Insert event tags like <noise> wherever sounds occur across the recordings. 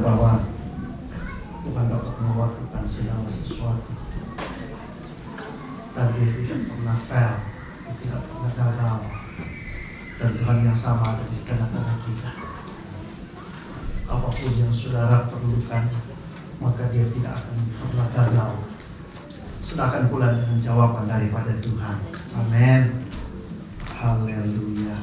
bahwa Tuhan dapat melakukan segala sesuatu dan dia tidak pernah fail dia tidak pernah gagal dan Tuhan yang sama ada di tengah-tengah kita apapun yang saudara perlukan maka dia tidak akan pernah gagal sedangkan pula dengan jawaban daripada Tuhan amin haleluya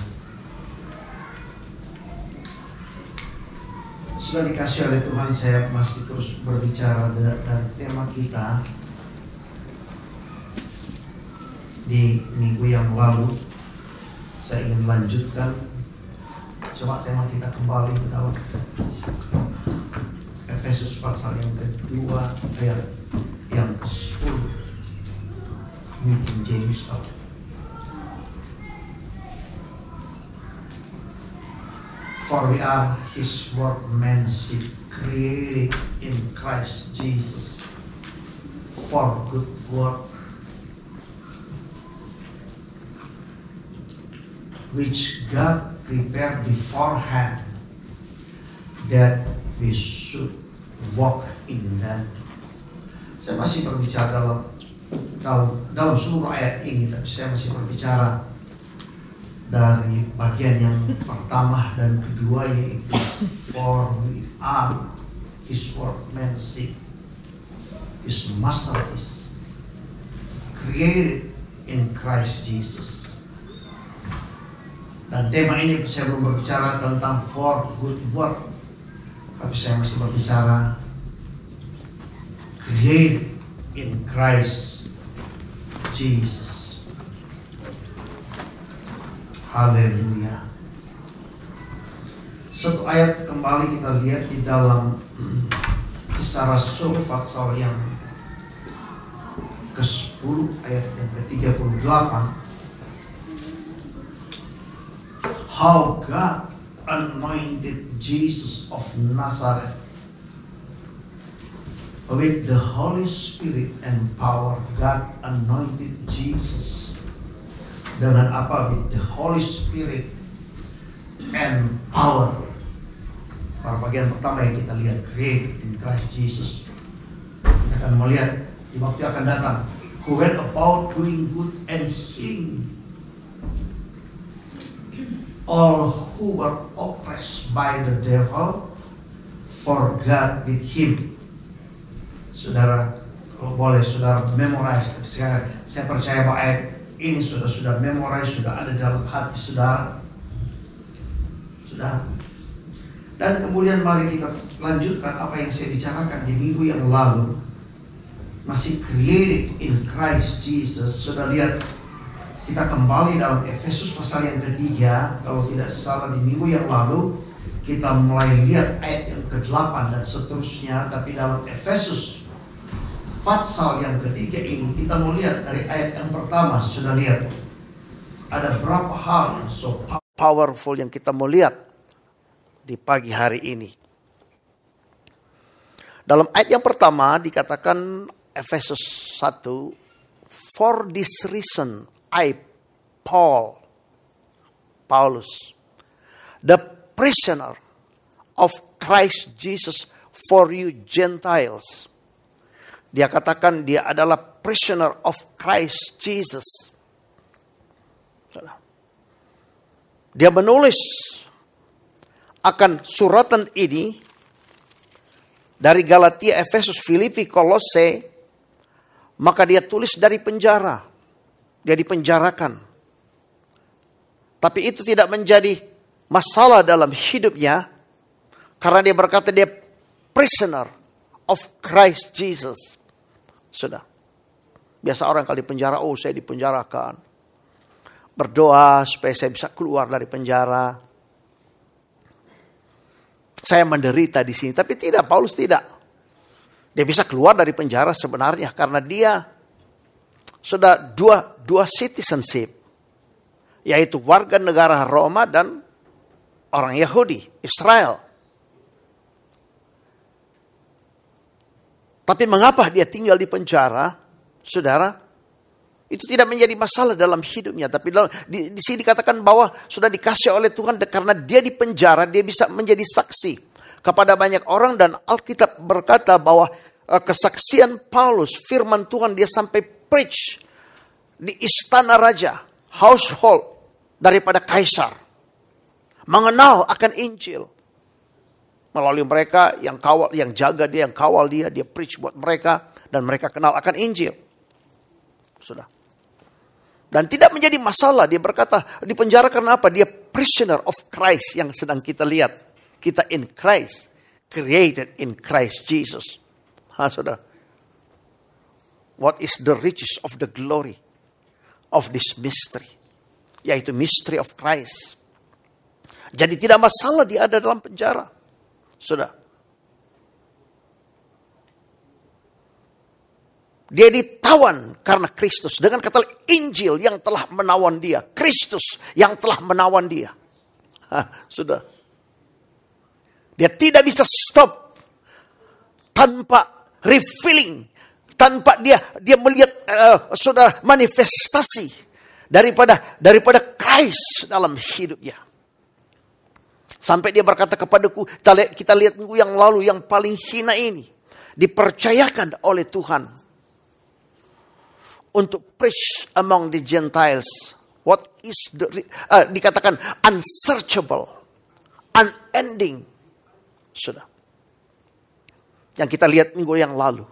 Sudah dikasih oleh Tuhan, saya masih terus berbicara dan tema kita di minggu yang lalu. Saya ingin lanjutkan. Coba tema kita kembali ke dalam Efesus pasal yang kedua ayat yang ke-10. Mungkin James kalau For we are his workmanship created in Christ Jesus for good work which God prepared beforehand that we should walk in them. Saya masih berbicara dalam dalam, dalam seluruh ayat ini, tapi saya masih berbicara dari bagian yang pertama dan kedua yaitu for we are his workmanship his masterpiece created in Christ Jesus dan tema ini saya belum berbicara tentang for good work tapi saya masih berbicara created in Christ Jesus Haleluya. Satu ayat kembali kita lihat di dalam kisah Rasul Fatsal yang ke-10 ayat yang ke-38. How God anointed Jesus of Nazareth with the Holy Spirit and power. God anointed Jesus dengan apa the Holy Spirit and power pada bagian pertama yang kita lihat created in Christ Jesus kita akan melihat di waktu akan datang who went about doing good and healing all who were oppressed by the devil for God with him saudara kalau boleh saudara memorize saya, saya percaya bahwa ayat ini sudah sudah memori sudah ada dalam hati saudara saudara dan kemudian mari kita lanjutkan apa yang saya bicarakan di minggu yang lalu masih created in Christ Jesus sudah lihat kita kembali dalam Efesus pasal yang ketiga kalau tidak salah di minggu yang lalu kita mulai lihat ayat yang ke-8 dan seterusnya tapi dalam Efesus Fatsal yang ketiga ini kita mau lihat dari ayat yang pertama sudah lihat ada berapa hal yang so powerful yang kita mau lihat di pagi hari ini. Dalam ayat yang pertama dikatakan Efesus 1 For this reason I Paul Paulus the prisoner of Christ Jesus for you Gentiles dia katakan dia adalah prisoner of Christ Jesus. Dia menulis akan suratan ini dari Galatia, Efesus, Filipi, Kolose, maka dia tulis dari penjara. Dia dipenjarakan. Tapi itu tidak menjadi masalah dalam hidupnya karena dia berkata dia prisoner of Christ Jesus. Sudah. Biasa orang kalau di penjara, oh saya dipenjarakan. Berdoa supaya saya bisa keluar dari penjara. Saya menderita di sini, tapi tidak, Paulus tidak. Dia bisa keluar dari penjara sebenarnya karena dia sudah dua dua citizenship yaitu warga negara Roma dan orang Yahudi, Israel. Tapi mengapa dia tinggal di penjara, saudara? Itu tidak menjadi masalah dalam hidupnya. Tapi dalam, di, di sini dikatakan bahwa sudah dikasih oleh Tuhan karena dia di penjara, dia bisa menjadi saksi kepada banyak orang dan Alkitab berkata bahwa eh, kesaksian Paulus, firman Tuhan dia sampai preach di istana raja, household daripada kaisar. Mengenal akan Injil melalui mereka yang kawal yang jaga dia yang kawal dia dia preach buat mereka dan mereka kenal akan Injil sudah dan tidak menjadi masalah dia berkata di penjara karena apa dia prisoner of Christ yang sedang kita lihat kita in Christ created in Christ Jesus ha sudah what is the riches of the glory of this mystery yaitu mystery of Christ jadi tidak masalah dia ada dalam penjara sudah. Dia ditawan karena Kristus. Dengan kata Injil yang telah menawan dia. Kristus yang telah menawan dia. Hah, sudah. Dia tidak bisa stop tanpa refilling, tanpa dia dia melihat uh, saudara manifestasi daripada daripada Kristus dalam hidupnya. Sampai dia berkata kepadaku, kita lihat minggu yang lalu yang paling hina ini. Dipercayakan oleh Tuhan. Untuk preach among the Gentiles. What is the, uh, dikatakan unsearchable. Unending. Sudah. Yang kita lihat minggu yang lalu.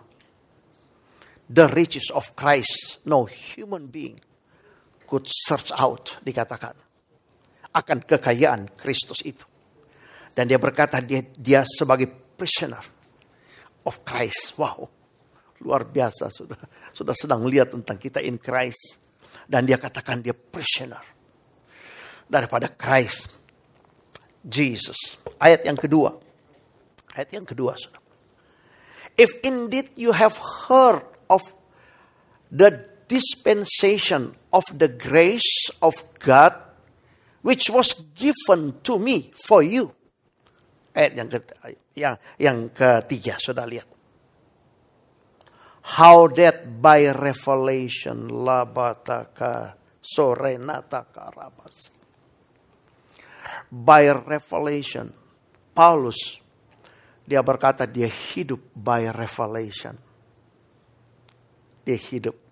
The riches of Christ. No human being could search out dikatakan akan kekayaan Kristus itu. Dan dia berkata dia, dia sebagai prisoner of Christ. Wow, luar biasa sudah sudah sedang lihat tentang kita in Christ. Dan dia katakan dia prisoner daripada Christ Jesus. Ayat yang kedua. Ayat yang kedua sudah. If indeed you have heard of the dispensation of the grace of God which was given to me for you ayat eh, yang ke, yang yang ketiga sudah lihat. How that by revelation labataka sorenataka rabas. By revelation Paulus dia berkata dia hidup by revelation. Dia hidup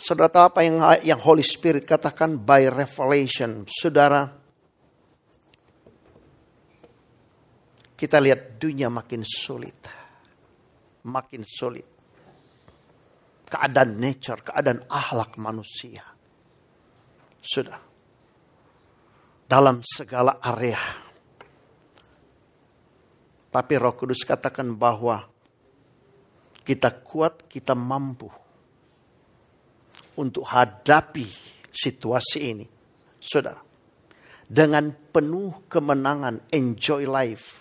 Saudara tahu apa yang yang Holy Spirit katakan by revelation. Saudara, kita lihat dunia makin sulit. Makin sulit. Keadaan nature, keadaan ahlak manusia. Sudah. Dalam segala area. Tapi roh kudus katakan bahwa kita kuat, kita mampu untuk hadapi situasi ini. Saudara, dengan penuh kemenangan, enjoy life.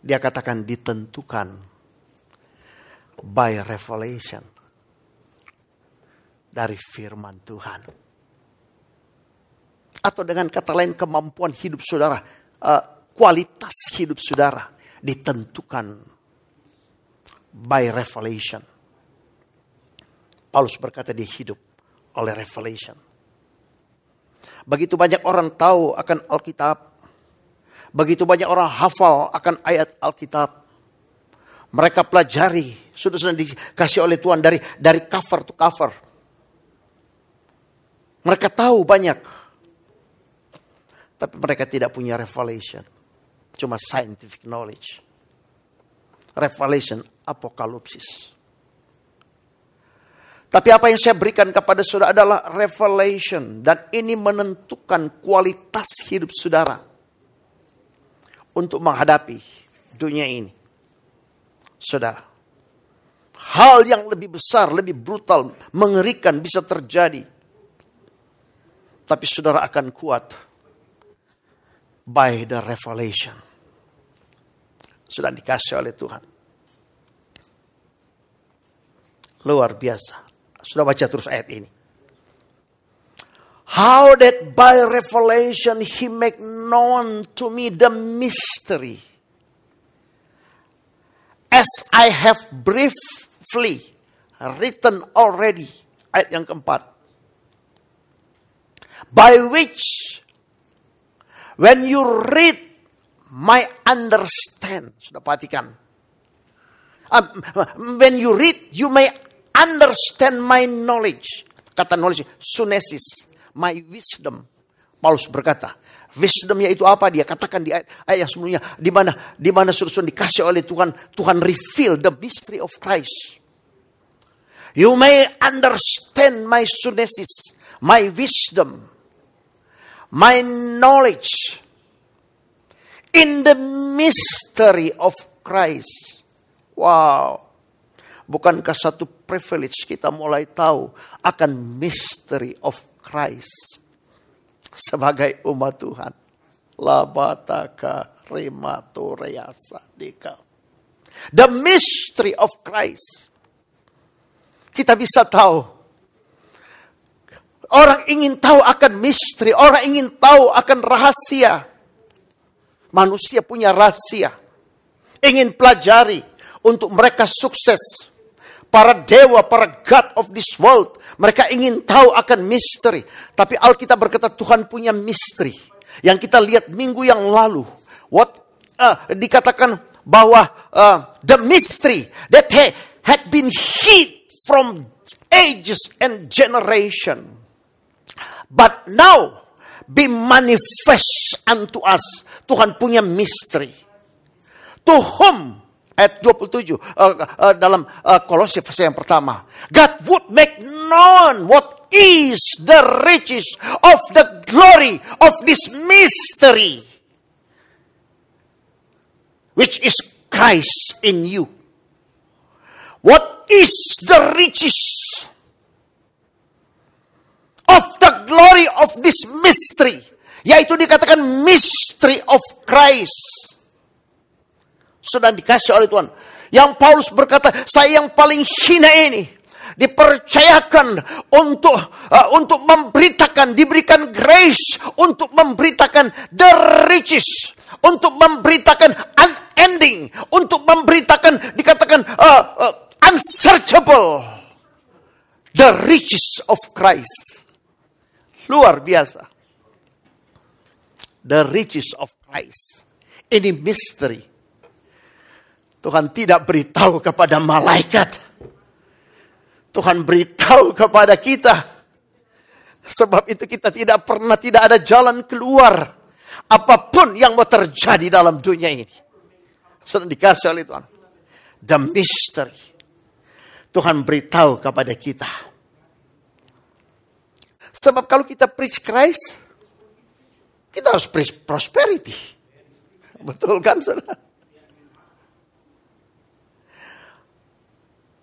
Dia katakan ditentukan by revelation dari firman Tuhan. Atau dengan kata lain kemampuan hidup saudara, eh, kualitas hidup saudara ditentukan by revelation Paulus berkata dia hidup oleh revelation. Begitu banyak orang tahu akan Alkitab. Begitu banyak orang hafal akan ayat Alkitab. Mereka pelajari, sudah-sudah dikasih oleh Tuhan dari dari cover to cover. Mereka tahu banyak. Tapi mereka tidak punya revelation. Cuma scientific knowledge. Revelation apokalipsis tapi apa yang saya berikan kepada saudara adalah revelation. Dan ini menentukan kualitas hidup saudara. Untuk menghadapi dunia ini. Saudara. Hal yang lebih besar, lebih brutal, mengerikan bisa terjadi. Tapi saudara akan kuat. By the revelation. Sudah dikasih oleh Tuhan. Luar biasa sudah baca terus ayat ini. How that by revelation he make known to me the mystery. As I have briefly written already. Ayat yang keempat. By which when you read my understand. Sudah perhatikan. Um, when you read, you may understand my knowledge. Kata knowledge, sunesis, my wisdom. Paulus berkata, wisdom itu apa? Dia katakan di ayat, ayat yang sebelumnya, di mana di mana suruh dikasih oleh Tuhan, Tuhan reveal the mystery of Christ. You may understand my sunesis, my wisdom, my knowledge in the mystery of Christ. Wow. Bukankah satu privilege kita mulai tahu akan mystery of Christ sebagai umat Tuhan. Labataka dika. The mystery of Christ. Kita bisa tahu Orang ingin tahu akan misteri, orang ingin tahu akan rahasia. Manusia punya rahasia. Ingin pelajari untuk mereka sukses para dewa, para god of this world. Mereka ingin tahu akan misteri. Tapi Alkitab berkata Tuhan punya misteri. Yang kita lihat minggu yang lalu. What uh, dikatakan bahwa uh, the mystery that he, had been hid from ages and generation. But now be manifest unto us. Tuhan punya misteri. To whom ayat 27 uh, uh, dalam uh, eh, Kolose pasal yang pertama. God would make known what is the riches of the glory of this mystery which is Christ in you. What is the riches of the glory of this mystery? Yaitu dikatakan mystery of Christ sedang dikasih oleh Tuhan. Yang Paulus berkata, saya yang paling hina ini dipercayakan untuk uh, untuk memberitakan diberikan grace untuk memberitakan the riches untuk memberitakan unending untuk memberitakan dikatakan uh, uh, unsearchable the riches of Christ luar biasa the riches of Christ ini misteri Tuhan tidak beritahu kepada malaikat. Tuhan beritahu kepada kita. Sebab itu kita tidak pernah tidak ada jalan keluar. Apapun yang mau terjadi dalam dunia ini. Sudah dikasih oleh Tuhan. The mystery. Tuhan beritahu kepada kita. Sebab kalau kita preach Christ, kita harus preach prosperity. Betul kan saudara?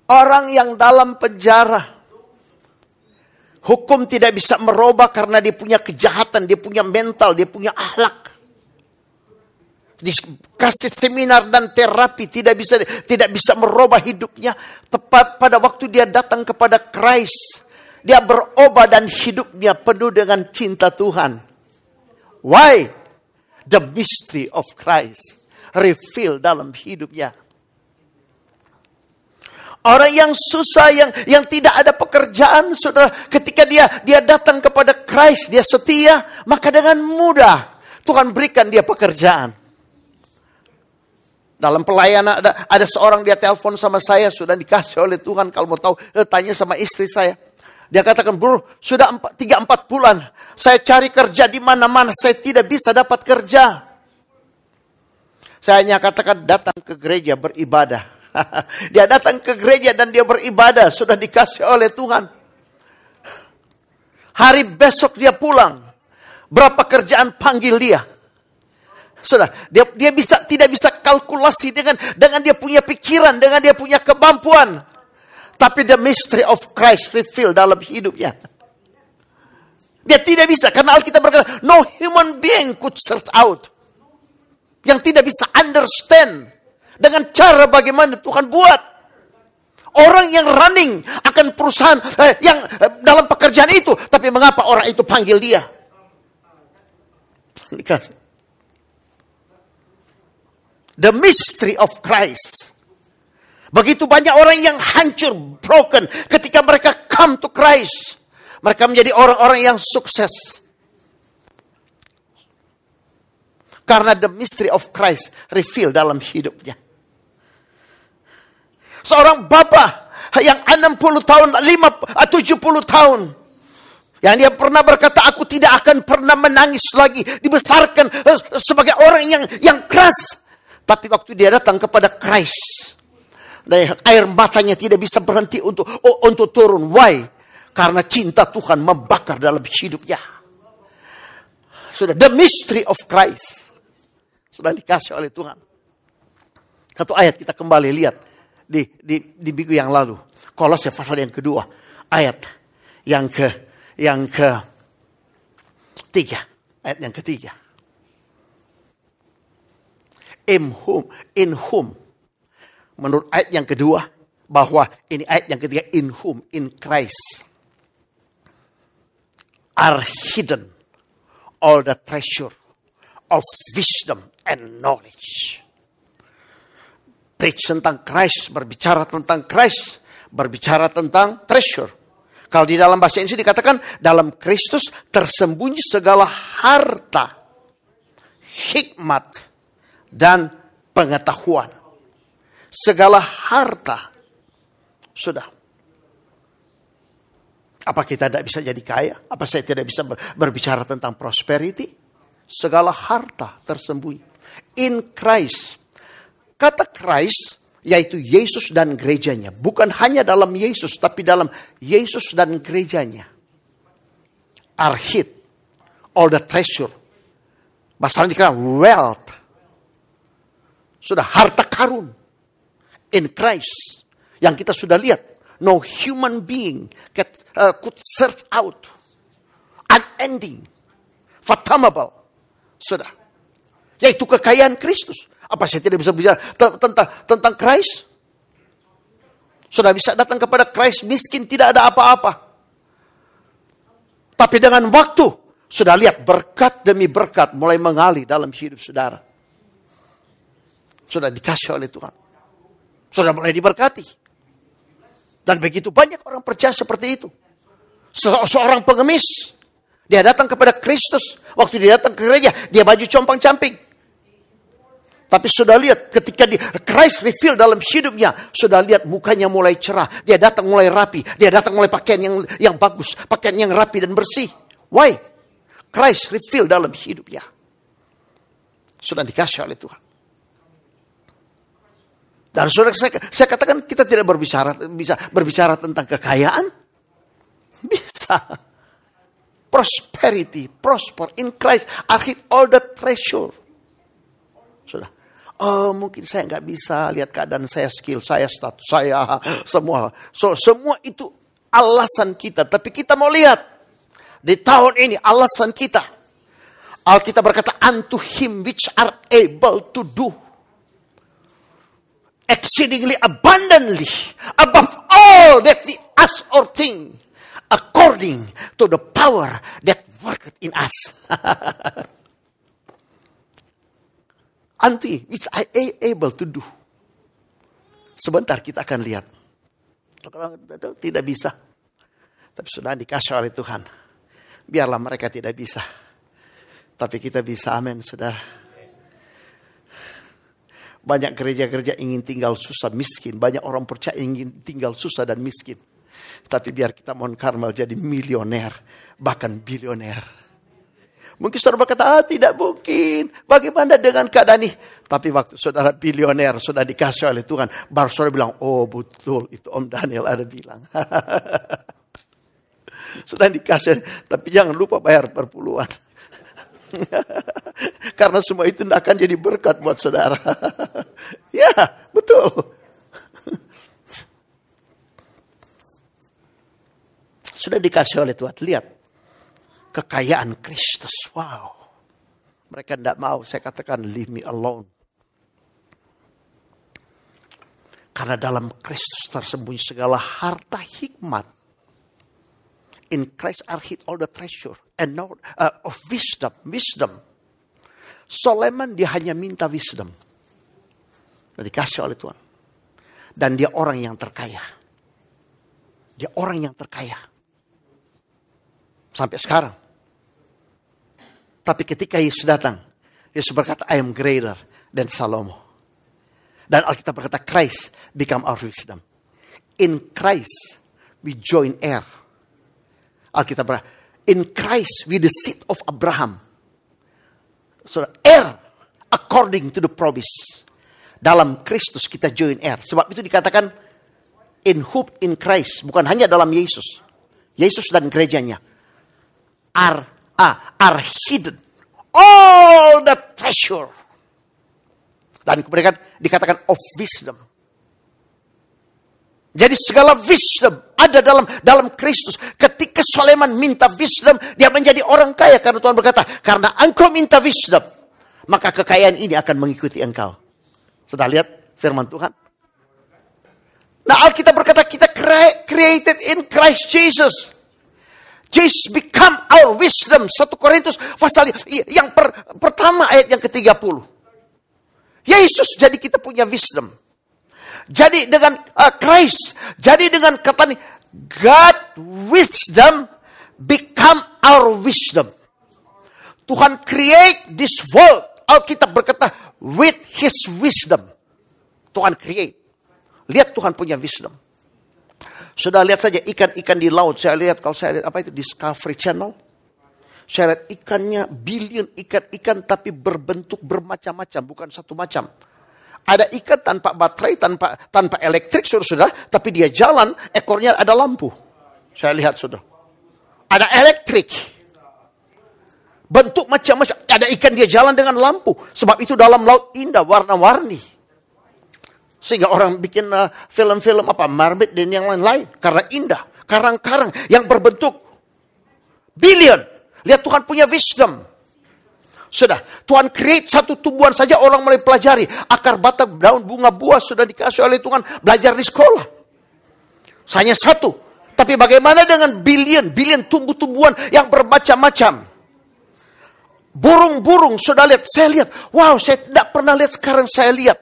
Orang yang dalam penjara. Hukum tidak bisa merubah karena dia punya kejahatan, dia punya mental, dia punya akhlak. Dikasih seminar dan terapi tidak bisa tidak bisa merubah hidupnya tepat pada waktu dia datang kepada Christ. Dia berubah dan hidupnya penuh dengan cinta Tuhan. Why? The mystery of Christ revealed dalam hidupnya. Orang yang susah, yang yang tidak ada pekerjaan, saudara, ketika dia dia datang kepada Christ, dia setia, maka dengan mudah Tuhan berikan dia pekerjaan. Dalam pelayanan ada, ada seorang dia telepon sama saya sudah dikasih oleh Tuhan kalau mau tahu eh, tanya sama istri saya. Dia katakan, bro, sudah empat, tiga empat bulan saya cari kerja di mana-mana, saya tidak bisa dapat kerja. Saya hanya katakan datang ke gereja beribadah <laughs> dia datang ke gereja dan dia beribadah, sudah dikasih oleh Tuhan. Hari besok dia pulang. Berapa kerjaan panggil dia? Sudah, dia dia bisa tidak bisa kalkulasi dengan dengan dia punya pikiran, dengan dia punya kemampuan. Tapi the mystery of Christ revealed dalam hidupnya. Dia tidak bisa karena Alkitab berkata, no human being could search out. Yang tidak bisa understand dengan cara bagaimana Tuhan buat. Orang yang running akan perusahaan eh, yang eh, dalam pekerjaan itu. Tapi mengapa orang itu panggil dia? The mystery of Christ. Begitu banyak orang yang hancur, broken ketika mereka come to Christ. Mereka menjadi orang-orang yang sukses. Karena the mystery of Christ reveal dalam hidupnya. Seorang bapa yang 60 tahun, 5, 70 eh, tahun. Yang dia pernah berkata, aku tidak akan pernah menangis lagi. Dibesarkan eh, sebagai orang yang yang keras. Tapi waktu dia datang kepada Christ. Dan air matanya tidak bisa berhenti untuk oh, untuk turun. Why? Karena cinta Tuhan membakar dalam hidupnya. Sudah, the mystery of Christ. Sudah dikasih oleh Tuhan. Satu ayat kita kembali lihat di, di, di minggu yang lalu. Kolose pasal yang kedua, ayat yang ke yang ke tiga, ayat yang ketiga. In whom, in whom. Menurut ayat yang kedua, bahwa ini ayat yang ketiga, in whom, in Christ. Are hidden all the treasure of wisdom and knowledge preach tentang Christ, berbicara tentang Christ, berbicara tentang treasure. Kalau di dalam bahasa Inggris dikatakan dalam Kristus tersembunyi segala harta, hikmat, dan pengetahuan. Segala harta sudah. Apa kita tidak bisa jadi kaya? Apa saya tidak bisa berbicara tentang prosperity? Segala harta tersembunyi in Christ Kata Christ, yaitu Yesus dan gerejanya. Bukan hanya dalam Yesus, tapi dalam Yesus dan gerejanya. Arhit, all the treasure. Bahasa dikatakan wealth. Sudah harta karun. In Christ. Yang kita sudah lihat. No human being get, uh, could search out. Unending. Fathomable. Sudah. Yaitu kekayaan Kristus. Apa saya tidak bisa bicara tentang tentang Christ? Sudah bisa datang kepada Christ miskin tidak ada apa-apa. Tapi dengan waktu, sudah lihat berkat demi berkat mulai mengalir dalam hidup saudara. Sudah dikasih oleh Tuhan. Sudah mulai diberkati. Dan begitu banyak orang percaya seperti itu. Seorang pengemis, dia datang kepada Kristus. Waktu dia datang ke gereja, dia baju compang-camping. Tapi sudah lihat ketika di Christ reveal dalam hidupnya, sudah lihat mukanya mulai cerah, dia datang mulai rapi, dia datang mulai pakaian yang yang bagus, pakaian yang rapi dan bersih. Why? Christ reveal dalam hidupnya. Sudah dikasih oleh Tuhan. Dan saudara saya, saya katakan kita tidak berbicara bisa berbicara tentang kekayaan. Bisa. Prosperity, prosper in Christ are all the treasure. Sudah oh mungkin saya nggak bisa lihat keadaan saya skill saya status saya semua so semua itu alasan kita tapi kita mau lihat di tahun ini alasan kita Alkitab berkata unto him which are able to do exceedingly abundantly above all that we ask or think according to the power that worketh in us <laughs> anti, which I able to do. Sebentar kita akan lihat. Kalau tidak bisa, tapi sudah dikasih oleh Tuhan. Biarlah mereka tidak bisa. Tapi kita bisa, amin saudara. Banyak gereja-gereja ingin tinggal susah miskin. Banyak orang percaya ingin tinggal susah dan miskin. Tapi biar kita mohon karmel jadi milioner. Bahkan bilioner Mungkin saudara berkata, ah, tidak mungkin. Bagaimana dengan keadaan ini? Tapi waktu saudara bilioner, sudah dikasih oleh Tuhan. Baru saudara bilang, oh betul, itu Om Daniel ada bilang. <laughs> sudah dikasih, tapi jangan lupa bayar perpuluhan. <laughs> Karena semua itu tidak akan jadi berkat buat saudara. <laughs> ya, betul. Sudah dikasih oleh Tuhan. Lihat, kekayaan Kristus. Wow. Mereka tidak mau, saya katakan leave me alone. Karena dalam Kristus tersembunyi segala harta hikmat. In Christ are hid all the treasure and know, uh, of wisdom, wisdom. Solomon dia hanya minta wisdom. Dan dikasih oleh Tuhan. Dan dia orang yang terkaya. Dia orang yang terkaya. Sampai sekarang tapi ketika Yesus datang, Yesus berkata, I am greater than Salomo. Dan Alkitab berkata, Christ become our wisdom. In Christ, we join air. Alkitab berkata, in Christ, we the seed of Abraham. So, air according to the promise. Dalam Kristus kita join air. Sebab itu dikatakan, in hope in Christ. Bukan hanya dalam Yesus. Yesus dan gerejanya. Are uh, are hidden. All the treasure. Dan kemudian dikatakan of wisdom. Jadi segala wisdom ada dalam dalam Kristus. Ketika Soleman minta wisdom, dia menjadi orang kaya karena Tuhan berkata, karena engkau minta wisdom, maka kekayaan ini akan mengikuti engkau. Sudah lihat firman Tuhan? Nah Alkitab berkata kita created in Christ Jesus. Jesus become our wisdom. 1 Korintus pasal yang per, pertama ayat yang ke-30. Yesus jadi kita punya wisdom. Jadi dengan uh, Christ, jadi dengan kata ini, God wisdom become our wisdom. Tuhan create this world. Alkitab berkata with his wisdom. Tuhan create. Lihat Tuhan punya wisdom. Sudah lihat saja ikan-ikan di laut. Saya lihat kalau saya lihat apa itu Discovery Channel. Saya lihat ikannya billion ikan-ikan tapi berbentuk bermacam-macam, bukan satu macam. Ada ikan tanpa baterai, tanpa tanpa elektrik sudah, tapi dia jalan, ekornya ada lampu. Saya lihat sudah. Ada elektrik. Bentuk macam-macam. Ada ikan dia jalan dengan lampu. Sebab itu dalam laut indah, warna-warni. Sehingga orang bikin uh, film-film uh, apa Marmit dan yang lain-lain karena indah, karang-karang yang berbentuk billion. Lihat Tuhan punya wisdom. Sudah, Tuhan create satu tumbuhan saja orang mulai pelajari. Akar batang, daun, bunga, buah sudah dikasih oleh Tuhan. Belajar di sekolah. Hanya satu. Tapi bagaimana dengan billion, billion tumbuh-tumbuhan yang bermacam-macam. Burung-burung sudah lihat, saya lihat. Wow, saya tidak pernah lihat, sekarang saya lihat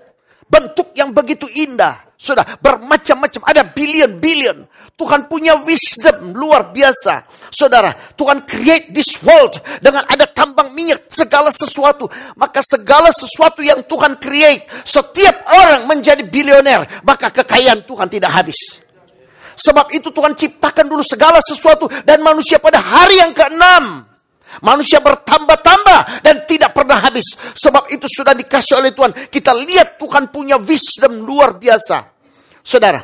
bentuk yang begitu indah. Sudah bermacam-macam, ada billion-billion. Tuhan punya wisdom luar biasa. Saudara, Tuhan create this world dengan ada tambang minyak segala sesuatu. Maka segala sesuatu yang Tuhan create, setiap orang menjadi bilioner, maka kekayaan Tuhan tidak habis. Sebab itu Tuhan ciptakan dulu segala sesuatu dan manusia pada hari yang keenam Manusia bertambah-tambah dan tidak pernah habis. Sebab itu sudah dikasih oleh Tuhan. Kita lihat Tuhan punya wisdom luar biasa. Saudara,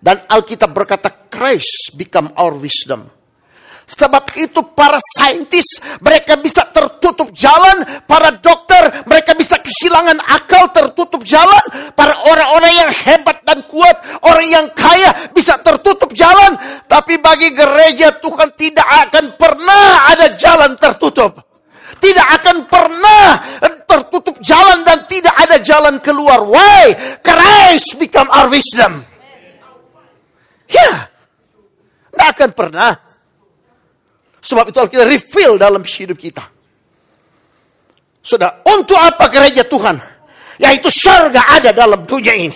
dan Alkitab berkata, Christ become our wisdom. Sebab itu para saintis mereka bisa tertutup jalan, para dokter mereka bisa kehilangan akal tertutup jalan, para orang-orang yang hebat dan kuat, orang yang kaya bisa tertutup jalan, tapi bagi gereja Tuhan tidak akan pernah ada jalan tertutup. Tidak akan pernah tertutup jalan dan tidak ada jalan keluar. Why? Christ become our wisdom. Ya. Yeah. Tidak akan pernah. Sebab itu kita refill dalam hidup kita. Sudah, untuk apa gereja Tuhan? Yaitu surga ada dalam dunia ini.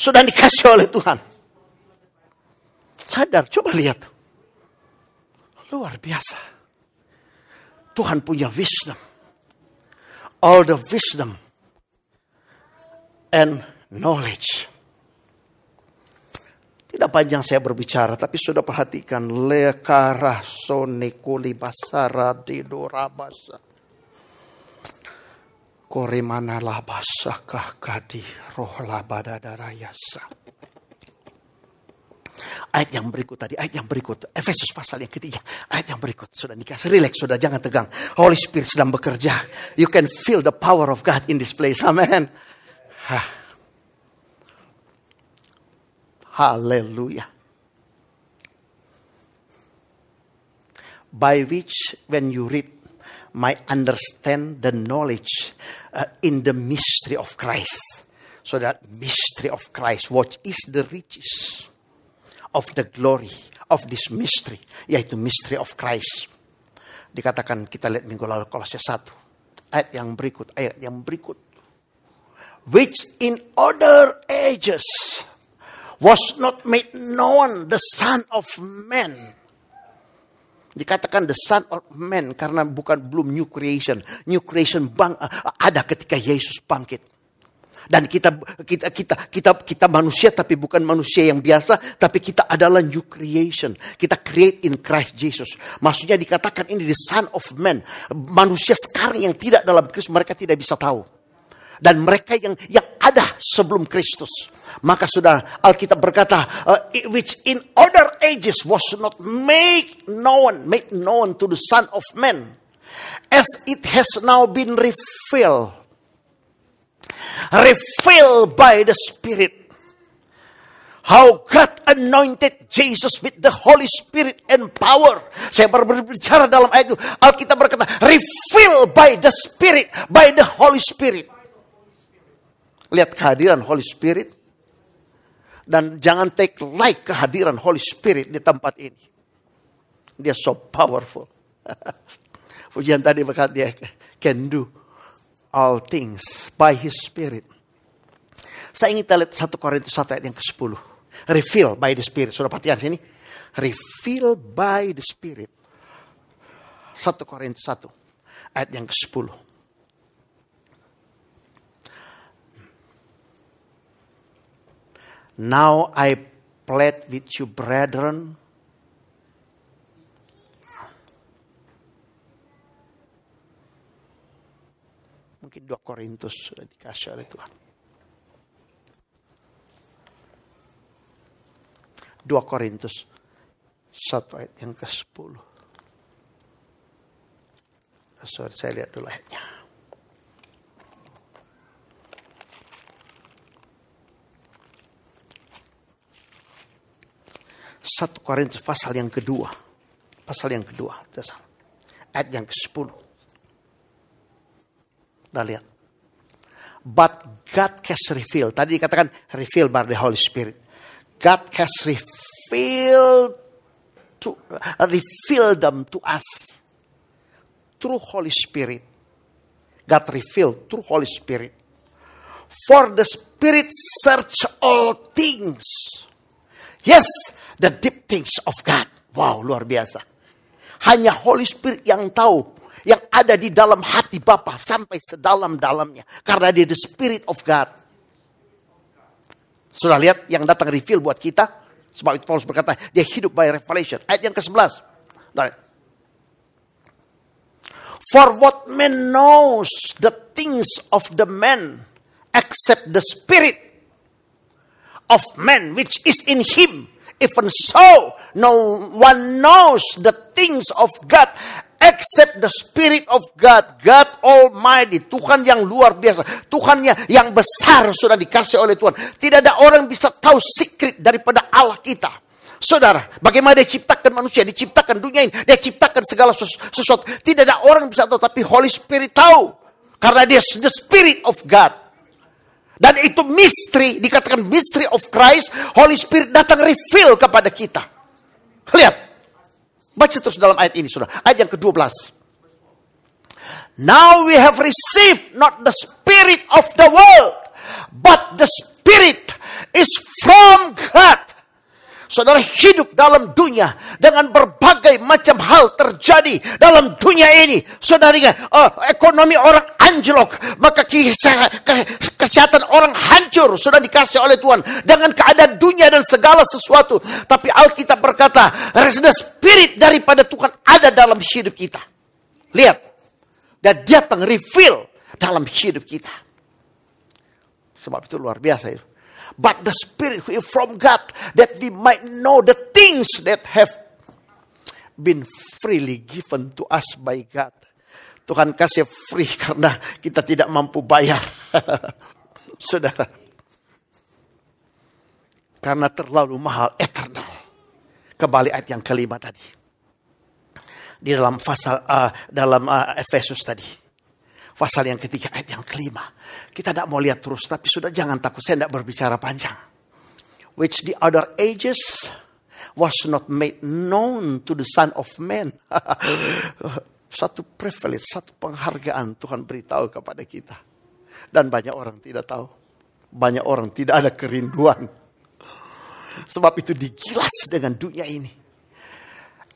Sudah dikasih oleh Tuhan. Sadar, coba lihat. Luar biasa. Tuhan punya wisdom. All the wisdom and knowledge tidak panjang saya berbicara, tapi sudah perhatikan. Lekara sonikuli basara didurabasa. Korimana labasa kadi roh darayasa. Ayat yang berikut tadi, ayat yang berikut. Efesus pasal yang ketiga, ayat yang berikut. Sudah nikah, relax, sudah jangan tegang. Holy Spirit sedang bekerja. You can feel the power of God in this place. Amen. Hah. Hallelujah. By which, when you read, my understand the knowledge uh, in the mystery of Christ. So that mystery of Christ, what is the riches of the glory of this mystery, yaitu mystery of Christ. Dikatakan kita lihat minggu lalu Kolose satu ayat yang berikut, ayat yang berikut. Which in other ages was not made known the son of man. Dikatakan the son of man karena bukan belum new creation. New creation bang eh, ada ketika Yesus bangkit. Dan kita kita kita kita kita manusia tapi bukan manusia yang biasa, tapi kita adalah new creation. Kita create in Christ Jesus. Maksudnya dikatakan ini the son of man. Manusia sekarang yang tidak dalam Kristus mereka tidak bisa tahu dan mereka yang yang ada sebelum Kristus. Maka sudah Alkitab berkata, uh, which in other ages was not made known, made known to the Son of Man, as it has now been revealed, revealed by the Spirit. How God anointed Jesus with the Holy Spirit and power. Saya baru berbicara dalam ayat itu. Alkitab berkata, revealed by the Spirit, by the Holy Spirit. Lihat kehadiran Holy Spirit. Dan jangan take like kehadiran Holy Spirit di tempat ini. Dia so powerful. <laughs> Pujian tadi berkat dia can do all things by His Spirit. Saya ingin kita lihat 1 Korintus satu ayat yang ke-10. Refill by the Spirit. Sudah perhatikan sini. Refill by the Spirit. Satu Korintus satu ayat yang ke-10. Now I plead with you, brethren. Mungkin 2 Korintus sudah dikasih oleh Tuhan. 2 Korintus 1 ayat yang ke-10. Sorry, saya lihat dulu ayatnya. 1 Korintus pasal yang kedua. Pasal yang kedua. Ayat yang ke-10. Udah lihat. But God has revealed. Tadi dikatakan revealed by the Holy Spirit. God has revealed to uh, reveal them to us through Holy Spirit. God revealed through Holy Spirit. For the Spirit search all things. Yes, The deep things of God. Wow, luar biasa. Hanya Holy Spirit yang tahu yang ada di dalam hati Bapa sampai sedalam-dalamnya. Karena dia the Spirit of God. Sudah lihat yang datang reveal buat kita? Sebab itu Paulus berkata, dia hidup by revelation. Ayat yang ke-11. Nah, For what man knows the things of the man except the spirit of man which is in him. Even so, no one knows the things of God except the Spirit of God, God Almighty, Tuhan yang luar biasa, Tuhan yang besar sudah dikasih oleh Tuhan. Tidak ada orang bisa tahu secret daripada Allah kita. Saudara, bagaimana dia ciptakan manusia, diciptakan dunia ini, dia ciptakan segala sesu sesuatu. Tidak ada orang bisa tahu, tapi Holy Spirit tahu. Karena dia the Spirit of God. Dan itu misteri, dikatakan misteri of Christ, Holy Spirit datang refill kepada kita. Lihat, baca terus dalam ayat ini sudah, ayat yang ke-12. Now we have received not the spirit of the world, but the spirit is from God Saudara hidup dalam dunia dengan berbagai macam hal terjadi dalam dunia ini. Saudara ingat, uh, ekonomi orang anjlok, maka kesehatan orang hancur sudah dikasih oleh Tuhan dengan keadaan dunia dan segala sesuatu. Tapi Alkitab berkata, resna spirit daripada Tuhan ada dalam hidup kita. Lihat, dan dia tengrefill dalam hidup kita. Sebab itu luar biasa itu. Ya but the Spirit who is from God, that we might know the things that have been freely given to us by God. Tuhan kasih free <laughs> karena kita tidak mampu bayar. <laughs> Saudara. Karena terlalu mahal, eternal. Kembali ayat yang kelima tadi. Di dalam pasal uh, dalam uh, Efesus tadi pasal yang ketiga ayat yang kelima. Kita tidak mau lihat terus, tapi sudah jangan takut, saya tidak berbicara panjang. Which the other ages was not made known to the son of man. <laughs> satu privilege, satu penghargaan Tuhan beritahu kepada kita. Dan banyak orang tidak tahu. Banyak orang tidak ada kerinduan. Sebab itu digilas dengan dunia ini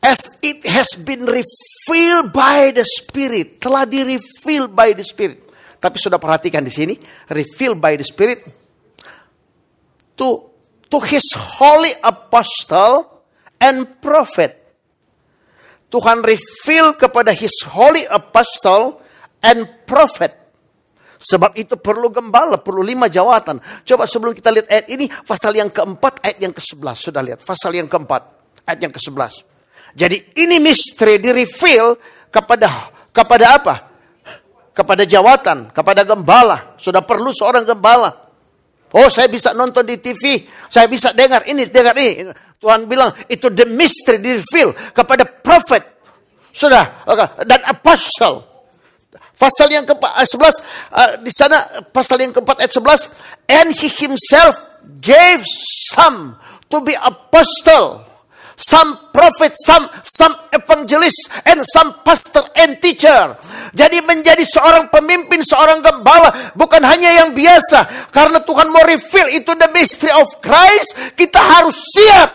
as it has been revealed by the Spirit, telah di reveal by the Spirit. Tapi sudah perhatikan di sini, revealed by the Spirit to to his holy apostle and prophet. Tuhan reveal kepada his holy apostle and prophet. Sebab itu perlu gembala, perlu lima jawatan. Coba sebelum kita lihat ayat ini, pasal yang keempat, ayat yang ke-11. Sudah lihat, pasal yang keempat, ayat yang ke-11. Jadi ini misteri di reveal kepada kepada apa? Kepada jawatan, kepada gembala. Sudah perlu seorang gembala. Oh, saya bisa nonton di TV, saya bisa dengar ini, dengar ini. Tuhan bilang itu the mystery di reveal kepada prophet. Sudah dan apostle. Pasal yang keempat ayat 11 uh, eh, di sana pasal yang keempat ayat 11 and he himself gave some to be apostle some prophet, some some evangelist, and some pastor and teacher. Jadi menjadi seorang pemimpin, seorang gembala bukan hanya yang biasa. Karena Tuhan mau reveal itu the mystery of Christ, kita harus siap.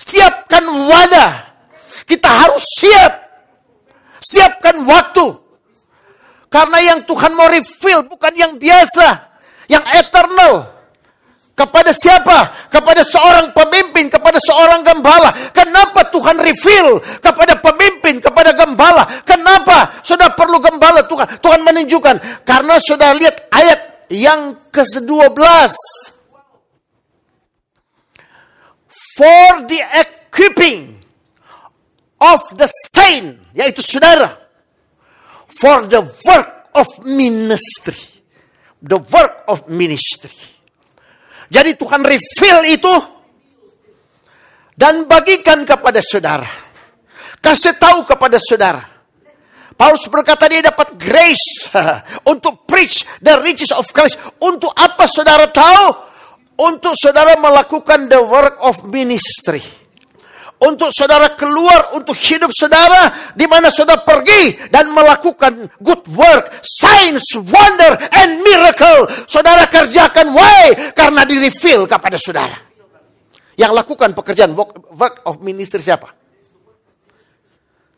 Siapkan wadah. Kita harus siap. Siapkan waktu. Karena yang Tuhan mau reveal bukan yang biasa, yang eternal. Kepada siapa? Kepada seorang pemimpin, kepada seorang gembala. Kenapa Tuhan reveal kepada pemimpin, kepada gembala? Kenapa sudah perlu gembala Tuhan? Tuhan menunjukkan. Karena sudah lihat ayat yang ke-12. For the equipping of the saint, yaitu saudara. For the work of ministry. The work of ministry jadi Tuhan refill itu dan bagikan kepada saudara. Kasih tahu kepada saudara. Paulus berkata dia dapat grace <laughs> untuk preach the riches of Christ. Untuk apa saudara tahu? Untuk saudara melakukan the work of ministry untuk saudara keluar untuk hidup saudara di mana saudara pergi dan melakukan good work, science, wonder and miracle. Saudara kerjakan why? Karena di reveal kepada saudara. Yang lakukan pekerjaan work, work of ministry siapa?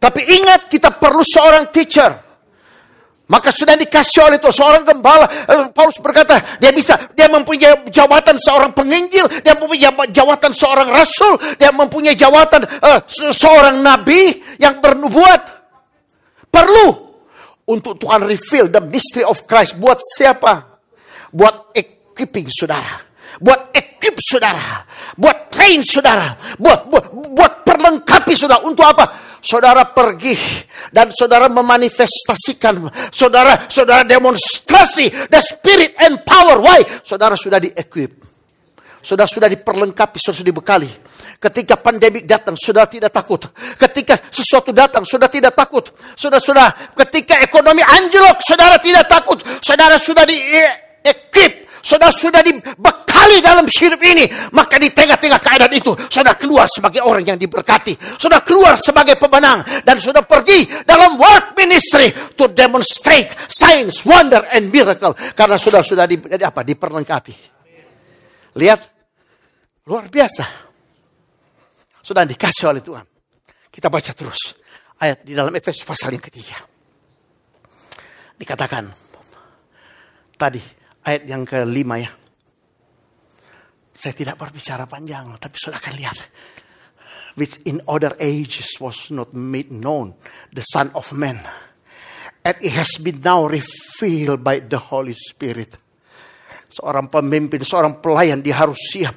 Tapi ingat kita perlu seorang teacher maka sudah dikasih oleh itu seorang gembala. Eh, Paulus berkata, dia bisa, dia mempunyai jawatan seorang penginjil, dia mempunyai jawatan seorang rasul, dia mempunyai jawatan uh, seorang nabi yang bernubuat. Perlu untuk Tuhan reveal the mystery of Christ buat siapa? Buat equipping saudara buat equip saudara, buat train saudara, buat buat, buat perlengkapi saudara untuk apa? Saudara pergi dan saudara memanifestasikan, saudara saudara demonstrasi the spirit and power. Why? Saudara sudah di-equip. Saudara sudah diperlengkapi, saudara sudah dibekali. Ketika pandemik datang, saudara tidak takut. Ketika sesuatu datang, saudara tidak takut. Saudara-saudara, ketika ekonomi anjlok, saudara tidak takut. Saudara sudah di-equip Saudara sudah dibekali dalam hidup ini. Maka di tengah-tengah keadaan itu, saudara keluar sebagai orang yang diberkati. Saudara keluar sebagai pemenang. Dan sudah pergi dalam work ministry to demonstrate signs, wonder, and miracle. Karena saudara sudah di, apa, diperlengkapi. Lihat, luar biasa. Sudah dikasih oleh Tuhan. Kita baca terus ayat di dalam Efesus pasal yang ketiga. Dikatakan tadi ayat yang kelima ya. Saya tidak berbicara panjang, tapi sudah akan lihat. Which in other ages was not made known, the Son of Man. And it has been now revealed by the Holy Spirit. Seorang pemimpin, seorang pelayan, dia harus siap.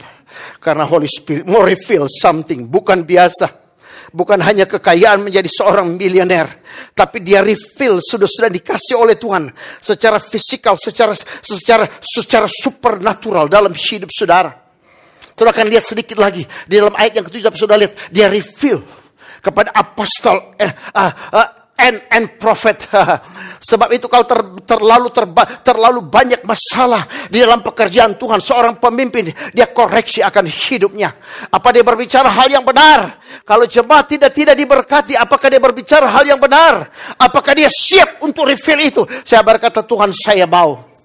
Karena Holy Spirit mau reveal something, bukan biasa bukan hanya kekayaan menjadi seorang miliuner, tapi dia refill sudah sudah dikasih oleh Tuhan secara fisikal, secara secara secara supernatural dalam hidup saudara. Saudara akan lihat sedikit lagi di dalam ayat yang ketujuh, sudah lihat dia refill kepada apostol eh, ah, ah, and and prophet. <laughs> Sebab itu kau ter, terlalu terba, terlalu banyak masalah di dalam pekerjaan Tuhan. Seorang pemimpin dia koreksi akan hidupnya. Apa dia berbicara hal yang benar? Kalau jemaat tidak tidak diberkati, apakah dia berbicara hal yang benar? Apakah dia siap untuk refill itu? Saya berkata Tuhan saya mau.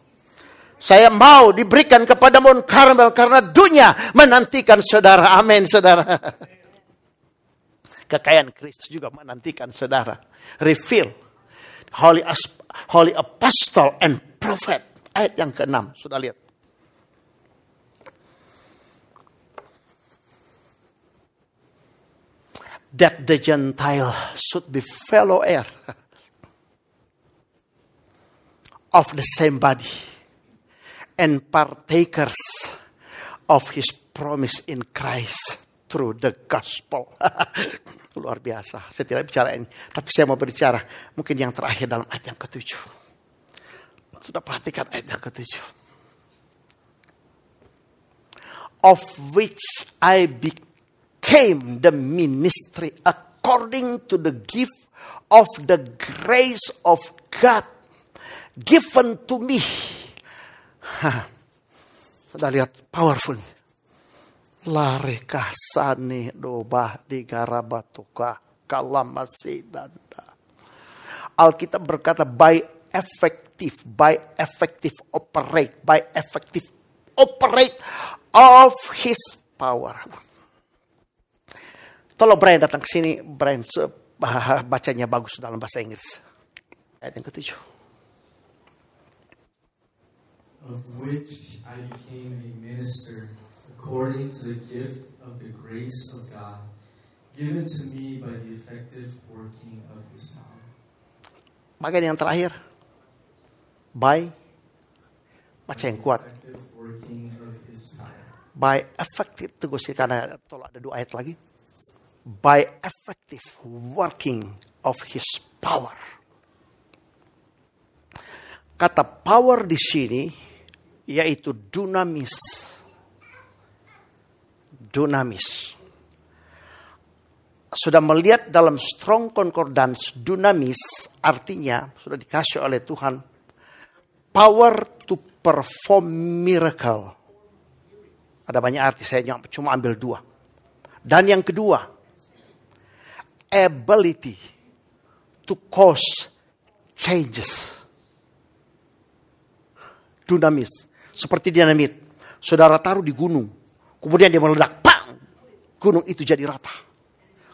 Saya mau diberikan kepada Mount Carmel karena dunia menantikan saudara. Amin, saudara. <laughs> Kekayaan Kristus juga menantikan saudara. Reveal Holy, as Holy Apostle and Prophet. Ayat yang keenam sudah lihat. That the Gentile should be fellow heir of the same body and partakers of his promise in Christ through the gospel. <laughs> Luar biasa. Saya tidak bicara ini, tapi saya mau berbicara mungkin yang terakhir dalam ayat yang ketujuh. Sudah perhatikan ayat yang ketujuh. Of which I became the ministry according to the gift of the grace of God given to me. <laughs> Sudah lihat powerful. Larikasani dobah kalamasi danda. Alkitab berkata by effective, by effective operate, by effective operate of his power. Tolong Brian datang ke sini, Brian bacanya bagus dalam bahasa Inggris. Ayat yang ketujuh. Of which I became a minister according to the gift of the grace of God, given to me by the effective working of his power. Bagian yang terakhir, by baca yang kuat. By effective tunggu sih karena tolak ada dua ayat lagi. By effective working of his power. Kata power di sini yaitu dunamis dunamis. Sudah melihat dalam strong concordance dunamis artinya sudah dikasih oleh Tuhan power to perform miracle. Ada banyak arti saya cuma ambil dua. Dan yang kedua ability to cause changes. Dunamis seperti dinamit. Saudara taruh di gunung Kemudian dia meledak, pang! Gunung itu jadi rata.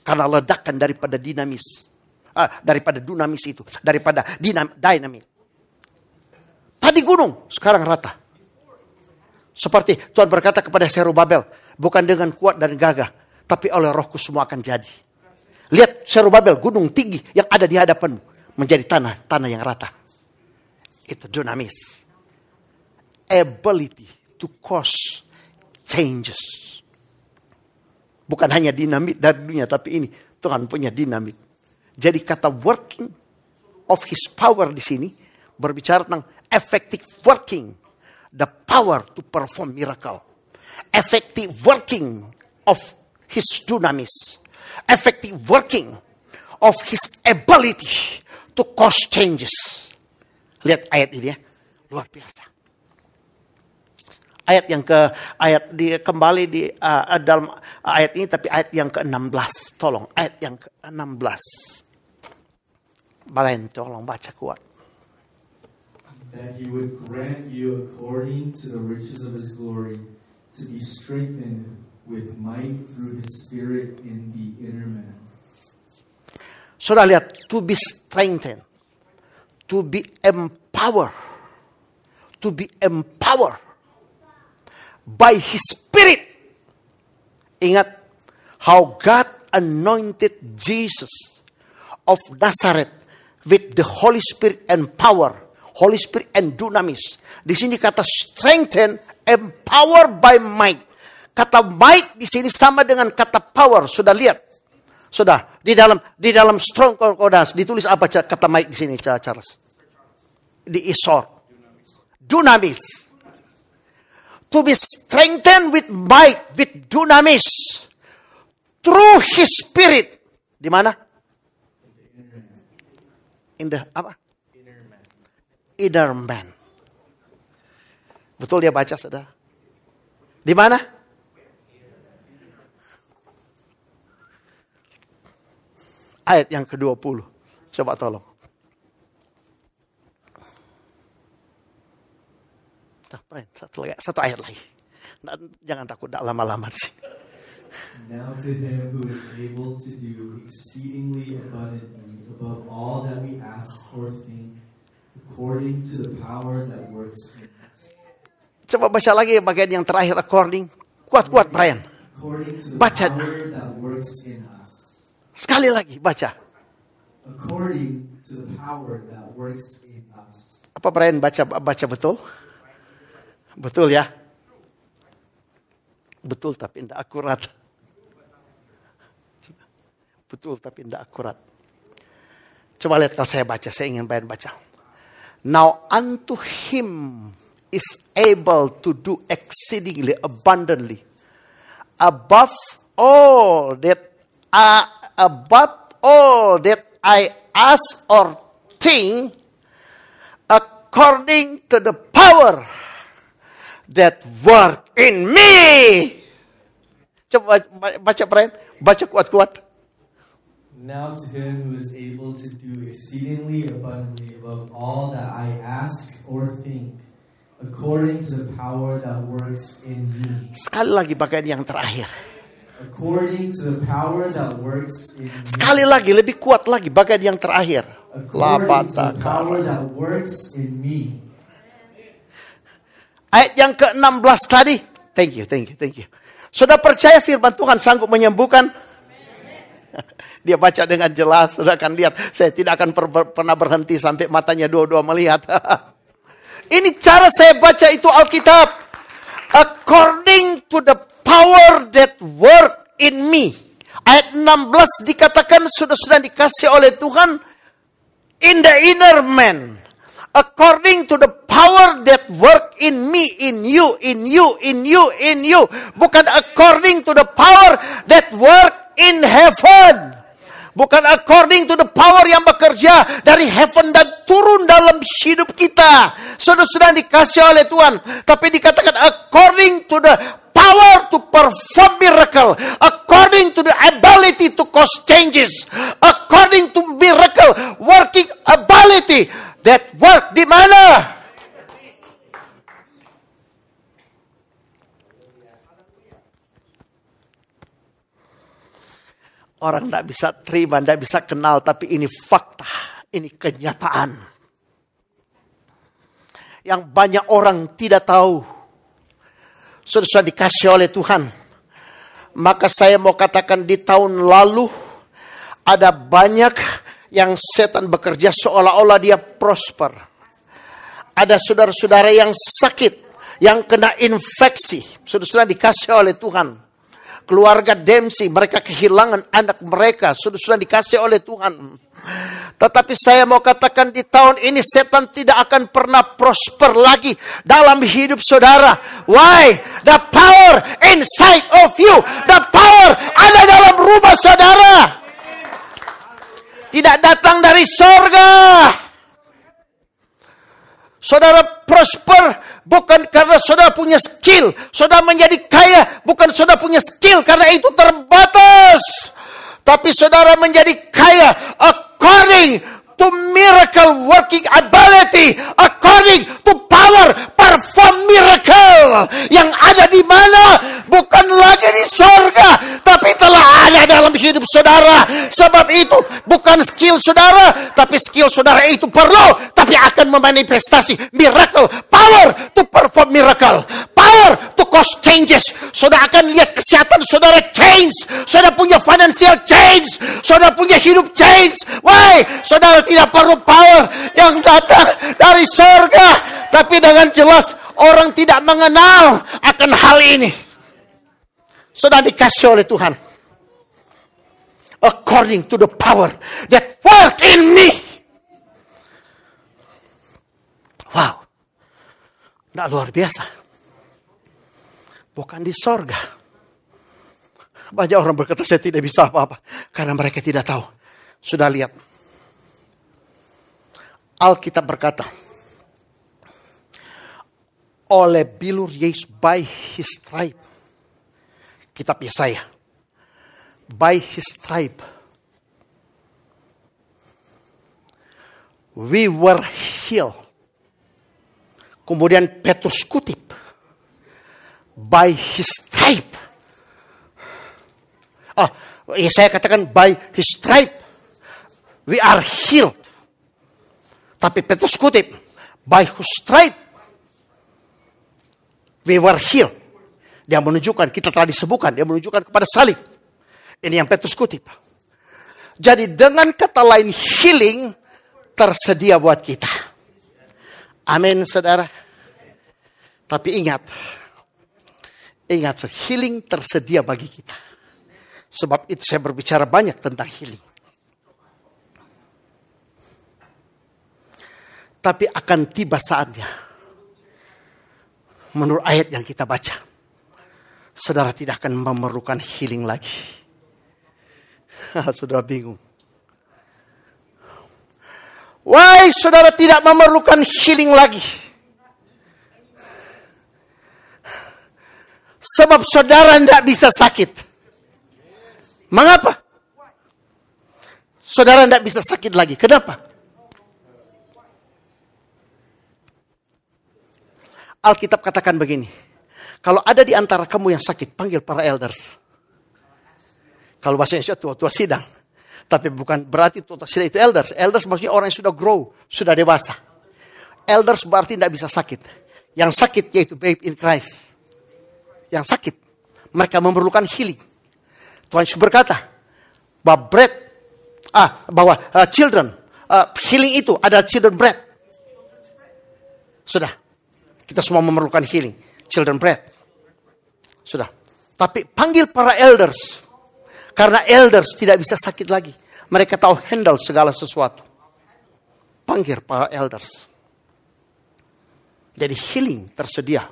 Karena ledakan daripada dinamis. Ah, daripada dinamis itu. Daripada dinam, dinamis. Tadi gunung, sekarang rata. Seperti Tuhan berkata kepada Seru Babel. bukan dengan kuat dan gagah, tapi oleh rohku semua akan jadi. Lihat Seru Babel, gunung tinggi yang ada di hadapanmu, menjadi tanah, tanah yang rata. Itu dinamis, Ability to cause changes. Bukan hanya dinamit dari dunia, tapi ini Tuhan punya dinamit. Jadi kata working of his power di sini berbicara tentang effective working, the power to perform miracle. Effective working of his dynamis. Effective working of his ability to cause changes. Lihat ayat ini ya, luar biasa ayat yang ke ayat di kembali di uh, uh, dalam ayat ini tapi ayat yang ke-16. Tolong ayat yang ke-16. Balain tolong baca kuat. That he would grant you according to the riches of his glory to be strengthened with might through his spirit in the inner man. Saudara lihat, to be strengthened, to be empowered, to be empowered by His Spirit. Ingat, how God anointed Jesus of Nazareth with the Holy Spirit and power. Holy Spirit and dunamis. Di sini kata strengthen, empower by might. Kata might di sini sama dengan kata power. Sudah lihat? Sudah. Di dalam di dalam strong konkordas ditulis apa kata might di sini Charles? Di isor. Dunamis. dunamis to be strengthened with might, with dunamis, through His Spirit. Di mana? In the, apa? Inner man. Inner man. Betul dia baca, saudara. Di mana? Ayat yang ke-20. Coba tolong. Satu, satu, lagi, satu ayat lagi. Nah, jangan takut, tidak lama-lama sih Now to him who is able to do exceedingly abundantly above all that we ask or think, according to the power that works in us. Coba baca lagi bagian yang terakhir according. Kuat-kuat Brian. Baca. Sekali lagi baca. According to the power that works in us. Apa Brian baca baca betul? Betul ya? Betul tapi tidak akurat. Betul tapi tidak akurat. Coba lihat kalau saya baca, saya ingin bayar baca. Now unto him is able to do exceedingly abundantly above all that uh, above all that I ask or think according to the power that work in me. Coba baca Brian, baca kuat-kuat. Now to him who is able to do exceedingly abundantly above all that I ask or think, according to the power that works in me. Sekali lagi bagian yang terakhir. According to the power that works in me. Sekali lagi lebih kuat lagi bagian yang terakhir. the power that works in me. Ayat yang ke-16 tadi. Thank you, thank you, thank you. Sudah percaya firman Tuhan sanggup menyembuhkan? <laughs> Dia baca dengan jelas, sudah akan lihat. Saya tidak akan per pernah berhenti sampai matanya dua-dua melihat. <laughs> Ini cara saya baca itu Alkitab. According to the power that work in me. Ayat 16 dikatakan sudah-sudah dikasih oleh Tuhan in the inner man according to the power that work in me, in you, in you, in you, in you. Bukan according to the power that work in heaven. Bukan according to the power yang bekerja dari heaven dan turun dalam hidup kita. Sudah sudah dikasih oleh Tuhan. Tapi dikatakan according to the power to perform miracle according to the ability to cause changes according to miracle working ability That work di mana? Orang tidak bisa terima, tidak bisa kenal, tapi ini fakta, ini kenyataan yang banyak orang tidak tahu. Sudah-sudah dikasih oleh Tuhan. Maka saya mau katakan di tahun lalu ada banyak yang setan bekerja seolah-olah dia prosper. Ada saudara-saudara yang sakit, yang kena infeksi, saudara-saudara dikasih oleh Tuhan. Keluarga demsi, mereka kehilangan anak mereka, saudara-saudara dikasih oleh Tuhan. Tetapi saya mau katakan di tahun ini setan tidak akan pernah prosper lagi dalam hidup saudara. Why? The power inside of you. The power ada dalam rumah saudara tidak datang dari sorga. Saudara prosper bukan karena saudara punya skill. Saudara menjadi kaya bukan saudara punya skill karena itu terbatas. Tapi saudara menjadi kaya according to miracle working ability according to power perform miracle yang ada di mana bukan lagi di sorga tapi telah ada dalam hidup saudara sebab itu bukan skill saudara tapi skill saudara itu perlu tapi akan memanifestasi miracle power to perform miracle power to cause changes saudara akan lihat kesehatan saudara change saudara punya financial change saudara punya hidup change why saudara tidak perlu power yang datang dari sorga. Tapi dengan jelas orang tidak mengenal akan hal ini. Sudah dikasih oleh Tuhan. According to the power that work in me. Wow. Tidak luar biasa. Bukan di sorga. Banyak orang berkata saya tidak bisa apa-apa. Karena mereka tidak tahu. Sudah lihat Alkitab berkata, oleh bilur Yesus by his stripe. Kitab Yesaya. By his stripe. We were healed. Kemudian Petrus kutip. By his stripe. oh, ah, saya katakan by his stripe. We are healed. Tapi Petrus kutip, by whose stripe we were healed. Dia menunjukkan kita telah disembuhkan, dia menunjukkan kepada salib. Ini yang Petrus kutip. Jadi dengan kata lain healing tersedia buat kita. Amin saudara. Tapi ingat, ingat healing tersedia bagi kita. Sebab itu saya berbicara banyak tentang healing. tapi akan tiba saatnya. Menurut ayat yang kita baca, saudara tidak akan memerlukan healing lagi. <laughs> saudara bingung. Why saudara tidak memerlukan healing lagi? Sebab saudara tidak bisa sakit. Mengapa? Saudara tidak bisa sakit lagi. Kenapa? Alkitab katakan begini, kalau ada di antara kamu yang sakit, panggil para elders. Kalau bahasa Indonesia tua-tua sidang. Tapi bukan berarti tua-tua sidang itu elders. Elders maksudnya orang yang sudah grow, sudah dewasa. Elders berarti tidak bisa sakit. Yang sakit yaitu babe in Christ. Yang sakit. Mereka memerlukan healing. Tuhan Yesus berkata, bahwa bread, ah, bahwa uh, children, uh, healing itu ada children bread. Sudah, kita semua memerlukan healing. Children bread. Sudah. Tapi panggil para elders. Karena elders tidak bisa sakit lagi. Mereka tahu handle segala sesuatu. Panggil para elders. Jadi healing tersedia.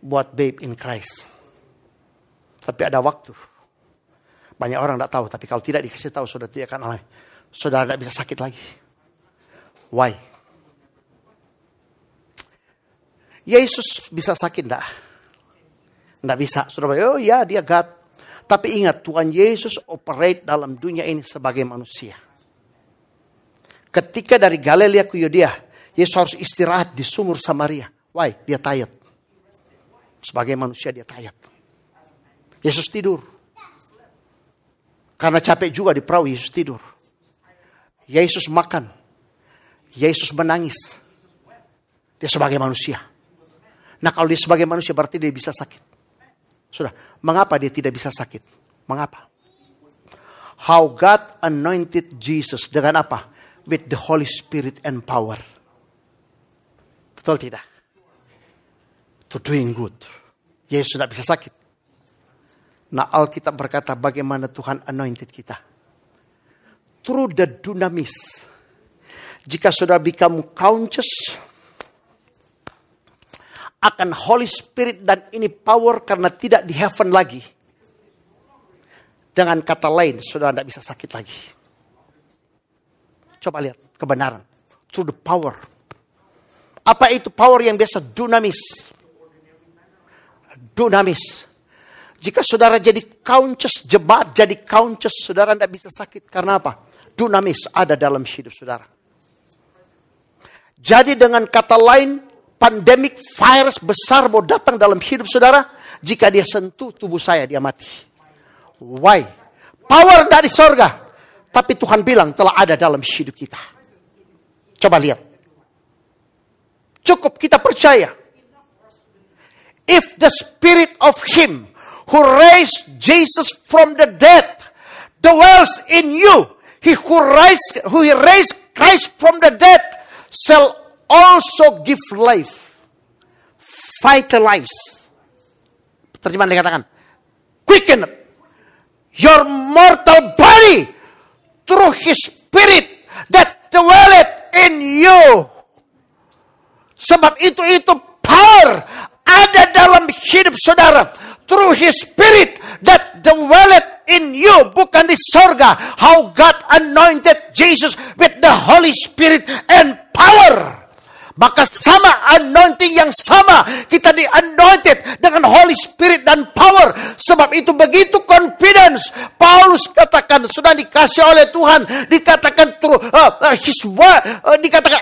Buat babe in Christ. Tapi ada waktu. Banyak orang tidak tahu. Tapi kalau tidak dikasih tahu, sudah tidak akan alami. Saudara tidak bisa sakit lagi. Why? Ya, Yesus bisa sakit enggak? Enggak bisa. Saudara, oh ya dia God. Tapi ingat, Tuhan Yesus operate dalam dunia ini sebagai manusia. Ketika dari Galilea ke Yudea, Yesus harus istirahat di sumur Samaria. Why? Dia tayat. Sebagai manusia dia tayat. Yesus tidur. Karena capek juga di perahu, Yesus tidur. Yesus makan. Yesus menangis. Dia sebagai manusia. Nah kalau dia sebagai manusia berarti dia bisa sakit. Sudah, mengapa dia tidak bisa sakit? Mengapa? How God anointed Jesus dengan apa? With the Holy Spirit and power. Betul tidak? To doing good. Yesus tidak bisa sakit. Nah Alkitab berkata bagaimana Tuhan anointed kita. Through the dunamis. Jika sudah become conscious akan Holy Spirit dan ini power karena tidak di heaven lagi. Dengan kata lain, saudara tidak bisa sakit lagi. Coba lihat kebenaran. Through the power. Apa itu power yang biasa? Dunamis. Dunamis. Jika saudara jadi conscious, jebat jadi conscious, saudara tidak bisa sakit. Karena apa? Dunamis ada dalam hidup saudara. Jadi dengan kata lain, pandemic virus besar mau datang dalam hidup saudara, jika dia sentuh tubuh saya, dia mati. Why? Power dari sorga. Tapi Tuhan bilang telah ada dalam hidup kita. Coba lihat. Cukup kita percaya. If the spirit of him who raised Jesus from the dead dwells in you, he who raised, who he raised Christ from the dead shall also give life, vitalize. Terjemahan dikatakan, quicken your mortal body through His Spirit that dwelleth in you. Sebab itu itu power ada dalam hidup saudara through His Spirit that dwelleth in you. Bukan di sorga. How God anointed Jesus with the Holy Spirit and power. Maka sama anointing yang sama kita di anointed dengan Holy Spirit dan power. Sebab itu begitu confidence. Paulus katakan sudah dikasih oleh Tuhan. Dikatakan through eh, uh, eh, his work. Uh, eh, dikatakan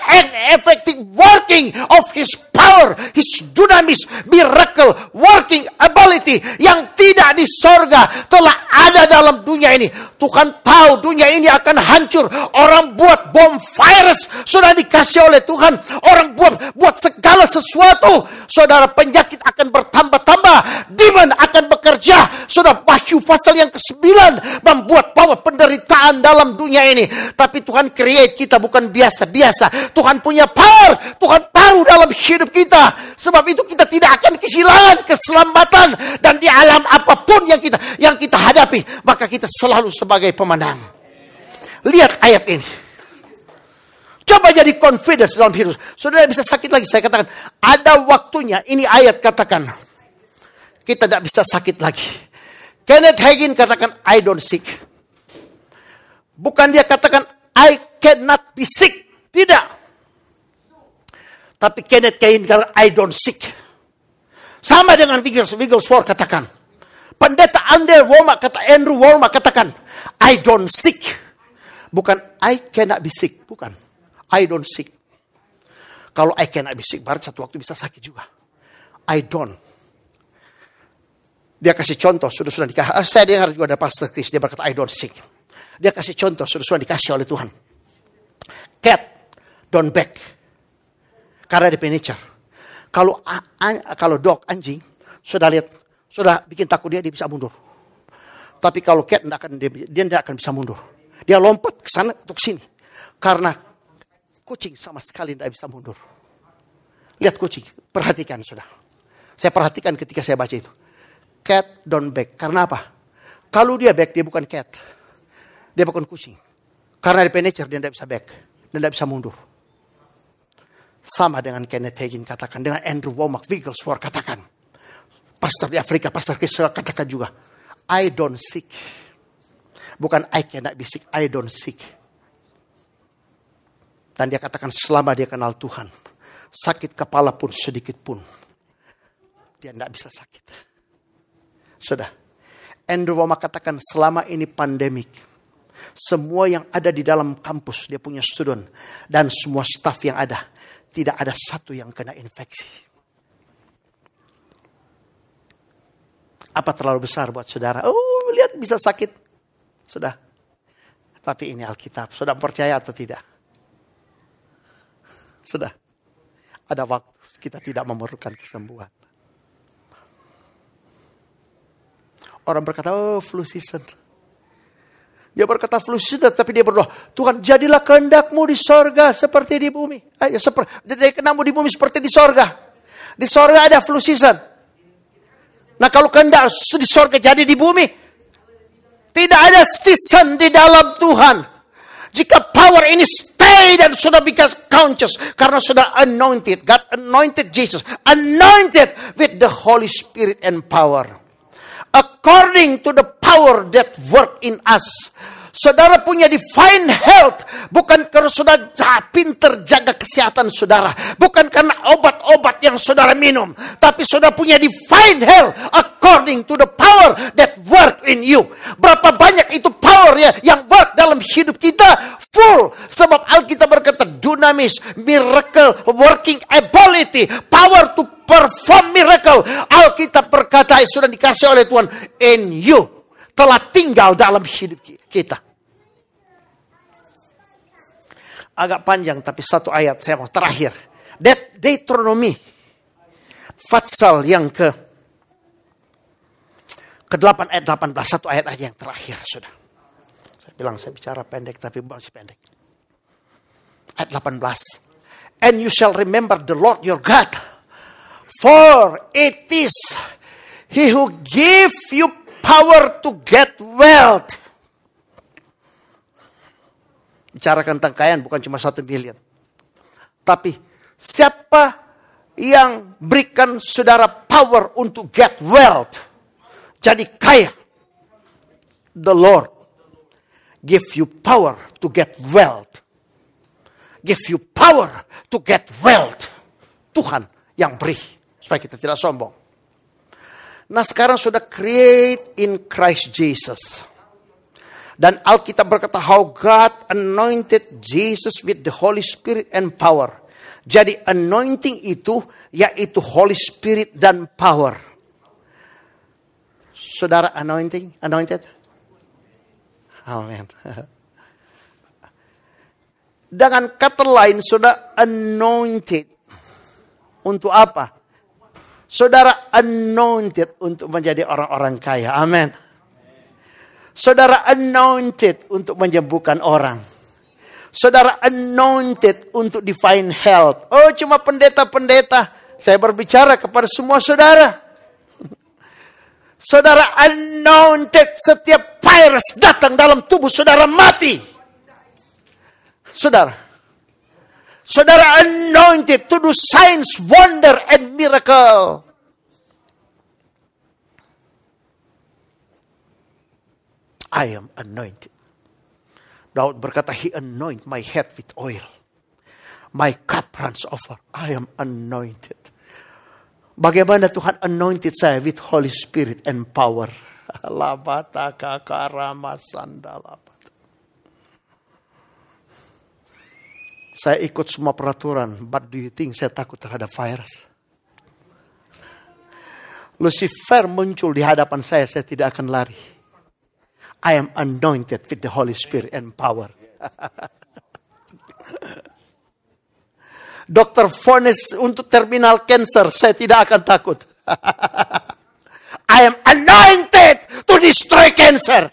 effective working of his power. His dynamis miracle working ability. Yang tidak di sorga telah ada dalam dunia ini. Tuhan tahu dunia ini akan hancur. Orang buat bom virus sudah dikasih oleh Tuhan. Orang buat, buat segala sesuatu. Saudara, penyakit akan bertambah-tambah. Demon akan bekerja. Saudara, Wahyu pasal yang ke-9 membuat bahwa penderitaan dalam dunia ini. Tapi Tuhan create kita bukan biasa-biasa. Tuhan punya power. Tuhan baru dalam hidup kita. Sebab itu kita tidak akan kehilangan keselamatan. Dan di alam apapun yang kita yang kita hadapi. Maka kita selalu sebagai pemenang. Lihat ayat ini. Coba jadi confidence dalam hidup. Saudara bisa sakit lagi. Saya katakan, ada waktunya. Ini ayat katakan. Kita tidak bisa sakit lagi. Kenneth Hagin katakan, I don't sick. Bukan dia katakan, I cannot be sick. Tidak. Tapi Kenneth Hagin katakan, I don't sick. Sama dengan War katakan. Pendeta Andrew Womack kata Andrew Womack katakan, I don't sick. Bukan I cannot be sick, bukan. I don't sick. Kalau I cannot be sick, berarti satu waktu bisa sakit juga. I don't. Dia kasih contoh, sudah-sudah dikasih. Ah, saya dengar juga ada Pastor Chris, dia berkata, I don't sick. Dia kasih contoh, sudah-sudah dikasih oleh Tuhan. Cat, don't back. Karena dia penicar. Kalau kalau dog, anjing, sudah lihat, sudah bikin takut dia, dia bisa mundur. Tapi kalau cat, tidak akan, dia, dia tidak akan bisa mundur. Dia lompat ke sana untuk sini. Karena Kucing sama sekali tidak bisa mundur. Lihat kucing, perhatikan sudah. Saya perhatikan ketika saya baca itu. Cat don't back. Karena apa? Kalau dia back, dia bukan cat. Dia bukan kucing. Karena dia penecer, dia tidak bisa back. Dia tidak bisa mundur. Sama dengan Kenneth Hagin katakan. Dengan Andrew Womack, Wigglesworth katakan. Pastor di Afrika, pastor Kisra katakan juga. I don't seek. Bukan I cannot be sick, I don't seek dan dia katakan selama dia kenal Tuhan, sakit kepala pun sedikit pun, dia tidak bisa sakit. Sudah. Andrew Wama katakan selama ini pandemik, semua yang ada di dalam kampus, dia punya student, dan semua staff yang ada, tidak ada satu yang kena infeksi. Apa terlalu besar buat saudara? Oh, lihat bisa sakit. Sudah. Tapi ini Alkitab. Sudah percaya atau tidak? Sudah. Ada waktu. Kita tidak memerlukan kesembuhan. Orang berkata, oh flu season. Dia berkata flu season, tapi dia berdoa, Tuhan jadilah kehendakmu di sorga seperti di bumi. Ayo, eh, seperti, jadi kehendakmu di bumi seperti di sorga. Di sorga ada flu season. Nah kalau kehendak di sorga jadi di bumi, tidak ada season di dalam Tuhan. jika power ini stay dan sudah become conscious karena sudah anointed. God anointed Jesus, anointed with the Holy Spirit and power. According to the power that work in us, Saudara punya divine health. Bukan karena saudara ah, pinter jaga kesehatan saudara. Bukan karena obat-obat yang saudara minum. Tapi saudara punya divine health according to the power that work in you. Berapa banyak itu power ya yang work dalam hidup kita full. Sebab Alkitab berkata dunamis, miracle, working ability, power to perform miracle. Alkitab berkata, sudah dikasih oleh Tuhan in you telah tinggal dalam hidup kita. agak panjang tapi satu ayat saya mau terakhir. De Deuteronomy Fatsal yang ke ke-8 ayat 18 satu ayat aja yang terakhir sudah. Saya bilang saya bicara pendek tapi masih pendek. Ayat 18. And you shall remember the Lord your God for it is he who gave you power to get wealth bicarakan tentang kekayaan bukan cuma satu miliar. Tapi siapa yang berikan saudara power untuk get wealth, jadi kaya? The Lord give you power to get wealth. Give you power to get wealth. Tuhan yang beri supaya kita tidak sombong. Nah sekarang sudah create in Christ Jesus. Dan Alkitab berkata, How God anointed Jesus with the Holy Spirit and power. Jadi anointing itu yaitu Holy Spirit dan power. Saudara anointing, anointed? Amin. <laughs> Dengan kata lain, saudara anointed. Untuk apa? Saudara anointed untuk menjadi orang-orang kaya. Amin. Saudara anointed untuk menyembuhkan orang. Saudara anointed untuk divine health. Oh cuma pendeta-pendeta. Saya berbicara kepada semua saudara. <laughs> Saudara anointed setiap virus datang dalam tubuh saudara mati. Saudara. Saudara anointed to do signs, wonder and miracle. I am anointed. Daud berkata, He anoint my head with oil. My cup runs over. I am anointed. Bagaimana Tuhan anointed saya with Holy Spirit and power. <laughs> Labata kakarama sandalabat. Saya ikut semua peraturan, but do you think saya takut terhadap virus? Lucifer muncul di hadapan saya, saya tidak akan lari I am anointed with the Holy Spirit and power. <laughs> Dokter Fonis untuk terminal cancer, saya tidak akan takut. <laughs> I am anointed to destroy cancer.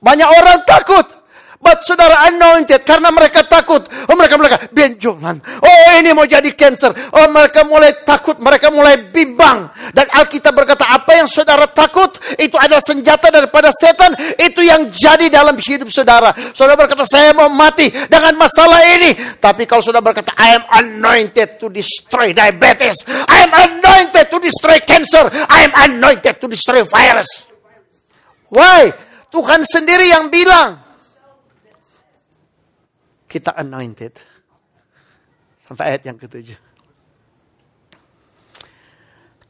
Banyak orang takut. But saudara anointed karena mereka takut. Oh mereka mereka benjolan. Oh ini mau jadi cancer. Oh mereka mulai takut, mereka mulai bimbang. Dan Alkitab berkata apa yang saudara takut itu ada senjata daripada setan. Itu yang jadi dalam hidup saudara. Saudara berkata saya mau mati dengan masalah ini. Tapi kalau saudara berkata I am anointed to destroy diabetes. I am anointed to destroy cancer. I am anointed to destroy virus. Why? Tuhan sendiri yang bilang kita anointed. Sampai ayat yang ketujuh.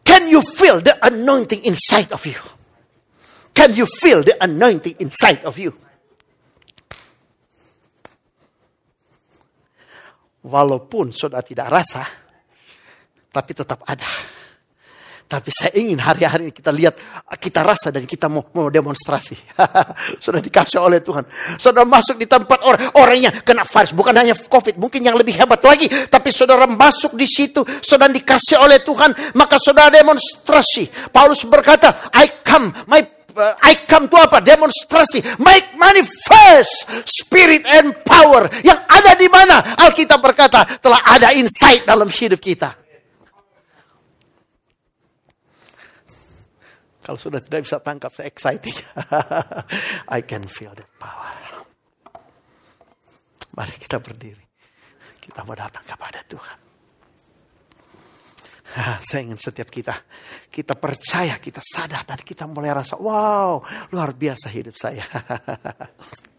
Can you feel the anointing inside of you? Can you feel the anointing inside of you? Walaupun sudah tidak rasa, tapi tetap ada tapi saya ingin hari-hari ini kita lihat, kita rasa dan kita mau, mau demonstrasi. <laughs> Sudah dikasih oleh Tuhan. Sudah masuk di tempat orang orangnya kena virus, bukan hanya COVID, mungkin yang lebih hebat lagi. Tapi saudara masuk di situ, saudara dikasih oleh Tuhan, maka saudara demonstrasi. Paulus berkata, I come, my uh, I come to apa? Demonstrasi. Make manifest spirit and power. Yang ada di mana? Alkitab berkata, telah ada insight dalam hidup kita. Kalau sudah tidak bisa tangkap, saya excited. <laughs> I can feel that power. Mari kita berdiri. Kita mau datang kepada Tuhan. <laughs> Saya ingin setiap kita, kita percaya, kita sadar, dan kita mulai rasa, wow, luar biasa hidup saya. <laughs>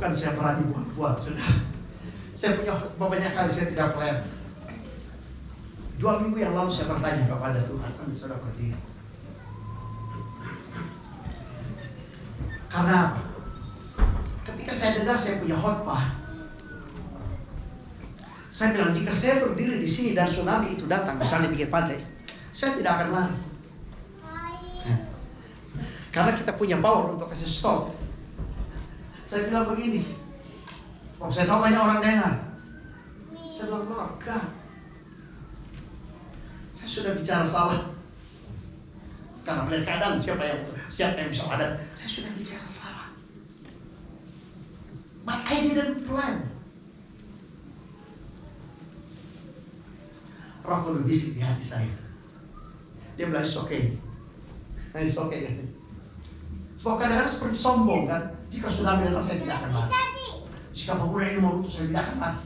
Bukan saya berani buat-buat, sudah. Saya punya banyak kali, saya tidak plan. Dua minggu yang lalu saya bertanya kepada Tuhan saya sudah berdiri. Karena Ketika saya dengar saya punya khotbah saya bilang jika saya berdiri di sini dan tsunami itu datang, misalnya pinggir pantai, saya tidak akan lari. Karena kita punya power untuk kasih stop. Saya bilang begini, Om saya tahu banyak orang dengar. Saya bilang, Lord God, saya sudah bicara salah. Karena melihat keadaan siapa yang siapa yang bisa ada, saya sudah bicara salah. But I didn't plan. Roh Kudus bisik di hati saya. Dia bilang, it's okay. It's okay. Sebab kadang-kadang seperti sombong kan. Jika tsunami datang saya tidak akan lari. Jika pengguna ini mau lutut, saya tidak akan lari.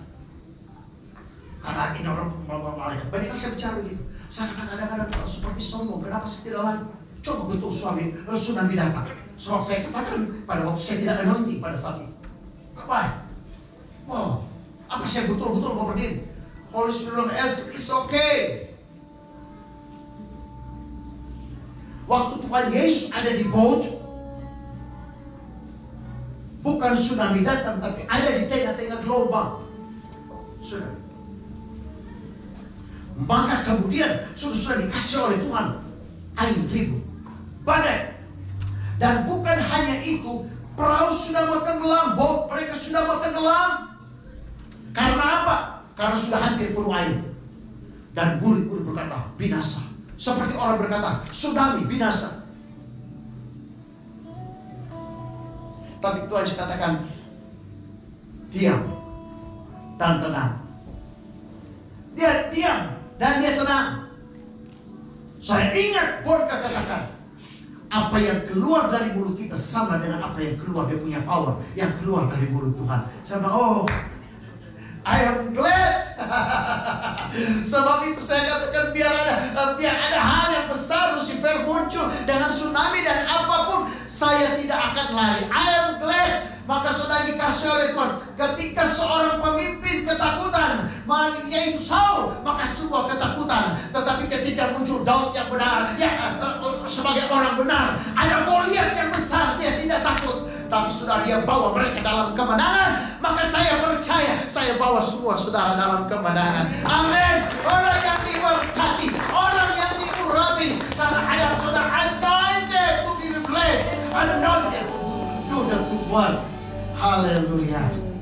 Karena ini orang malaikat. Banyak saya bicara begitu. Saya katakan kadang-kadang oh, seperti sombong. Kenapa saya tidak lari? Coba betul suami tsunami eh, datang. Sebab saya katakan pada waktu saya tidak nanti pada saat itu. Apa? Oh, Apa saya betul-betul mau berdiri? Holy Spirit bilang, es, it's okay. Waktu Tuhan Yesus ada di boat, Bukan tsunami datang, tapi ada di tengah-tengah gelombang. Tsunami. Maka kemudian sudah dikasih oleh Tuhan angin ribut, badai. Dan bukan hanya itu, perahu sudah mau tenggelam, bot mereka sudah mau tenggelam. Karena apa? Karena sudah hampir penuh air. Dan murid-murid berkata, binasa. Seperti orang berkata, tsunami binasa. Tapi Tuhan Yesus katakan diam dan tenang. Dia diam dan dia tenang. Saya ingat Borka katakan apa yang keluar dari mulut kita sama dengan apa yang keluar dia punya power yang keluar dari mulut Tuhan. Saya bilang, oh I am glad. <laughs> Sebab itu saya katakan biar ada eh, biar ada hal yang besar Lucifer muncul dengan tsunami dan apapun saya tidak akan lari. I am glad maka sudah dikasih oleh Tuhan. Ketika seorang pemimpin ketakutan, yaitu Saul, maka semua ketakutan. Tetapi ketika muncul Daud yang benar, ya eh, sebagai orang benar, ada Goliat yang besar, dia tidak takut. Tapi sudah dia bawa mereka dalam kemenangan, maka saya percaya saya bawa semua saudara dalam kemenangan. Amin. Orang yang diberkati, orang yang diurapi, karena ada saudara anointed to be blessed, anointed to do the good work. Hallelujah